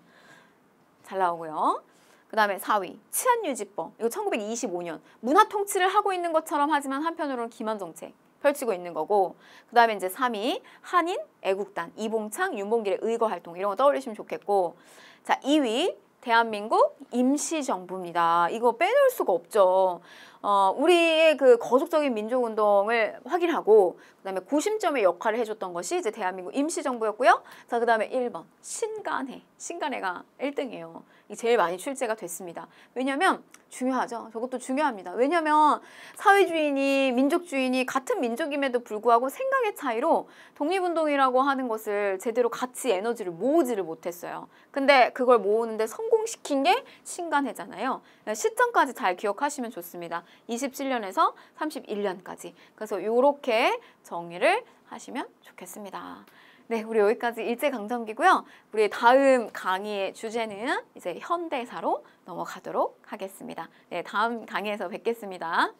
Speaker 1: 잘 나오고요. 그 다음에 4위 치안유지법 이거 1925년 문화통치를 하고 있는 것처럼 하지만 한편으로는 기만정책 펼치고 있는 거고 그 다음에 이제 3위 한인, 애국단, 이봉창, 윤봉길의 의거활동 이런 거 떠올리시면 좋겠고 자 2위 대한민국 임시정부입니다. 이거 빼놓을 수가 없죠. 어, 우리의 그 거속적인 민족운동을 확인하고 그다음에 고심점의 역할을 해줬던 것이 이제 대한민국 임시정부였고요. 자 그다음에 1번 신간해 신간해가 1등이에요. 이 제일 많이 출제가 됐습니다. 왜냐하면 중요하죠. 저것도 중요합니다. 왜냐하면 사회주의니 민족주의니 같은 민족임에도 불구하고 생각의 차이로 독립운동이라고 하는 것을 제대로 같이 에너지를 모으지를 못했어요. 근데 그걸 모으는데 성공시킨 게 신간해잖아요. 시점까지 잘 기억하시면 좋습니다. 27년에서 31년까지. 그래서 이렇게 정리를 하시면 좋겠습니다. 네, 우리 여기까지 일제강점기고요. 우리 다음 강의의 주제는 이제 현대사로 넘어가도록 하겠습니다. 네, 다음 강의에서 뵙겠습니다.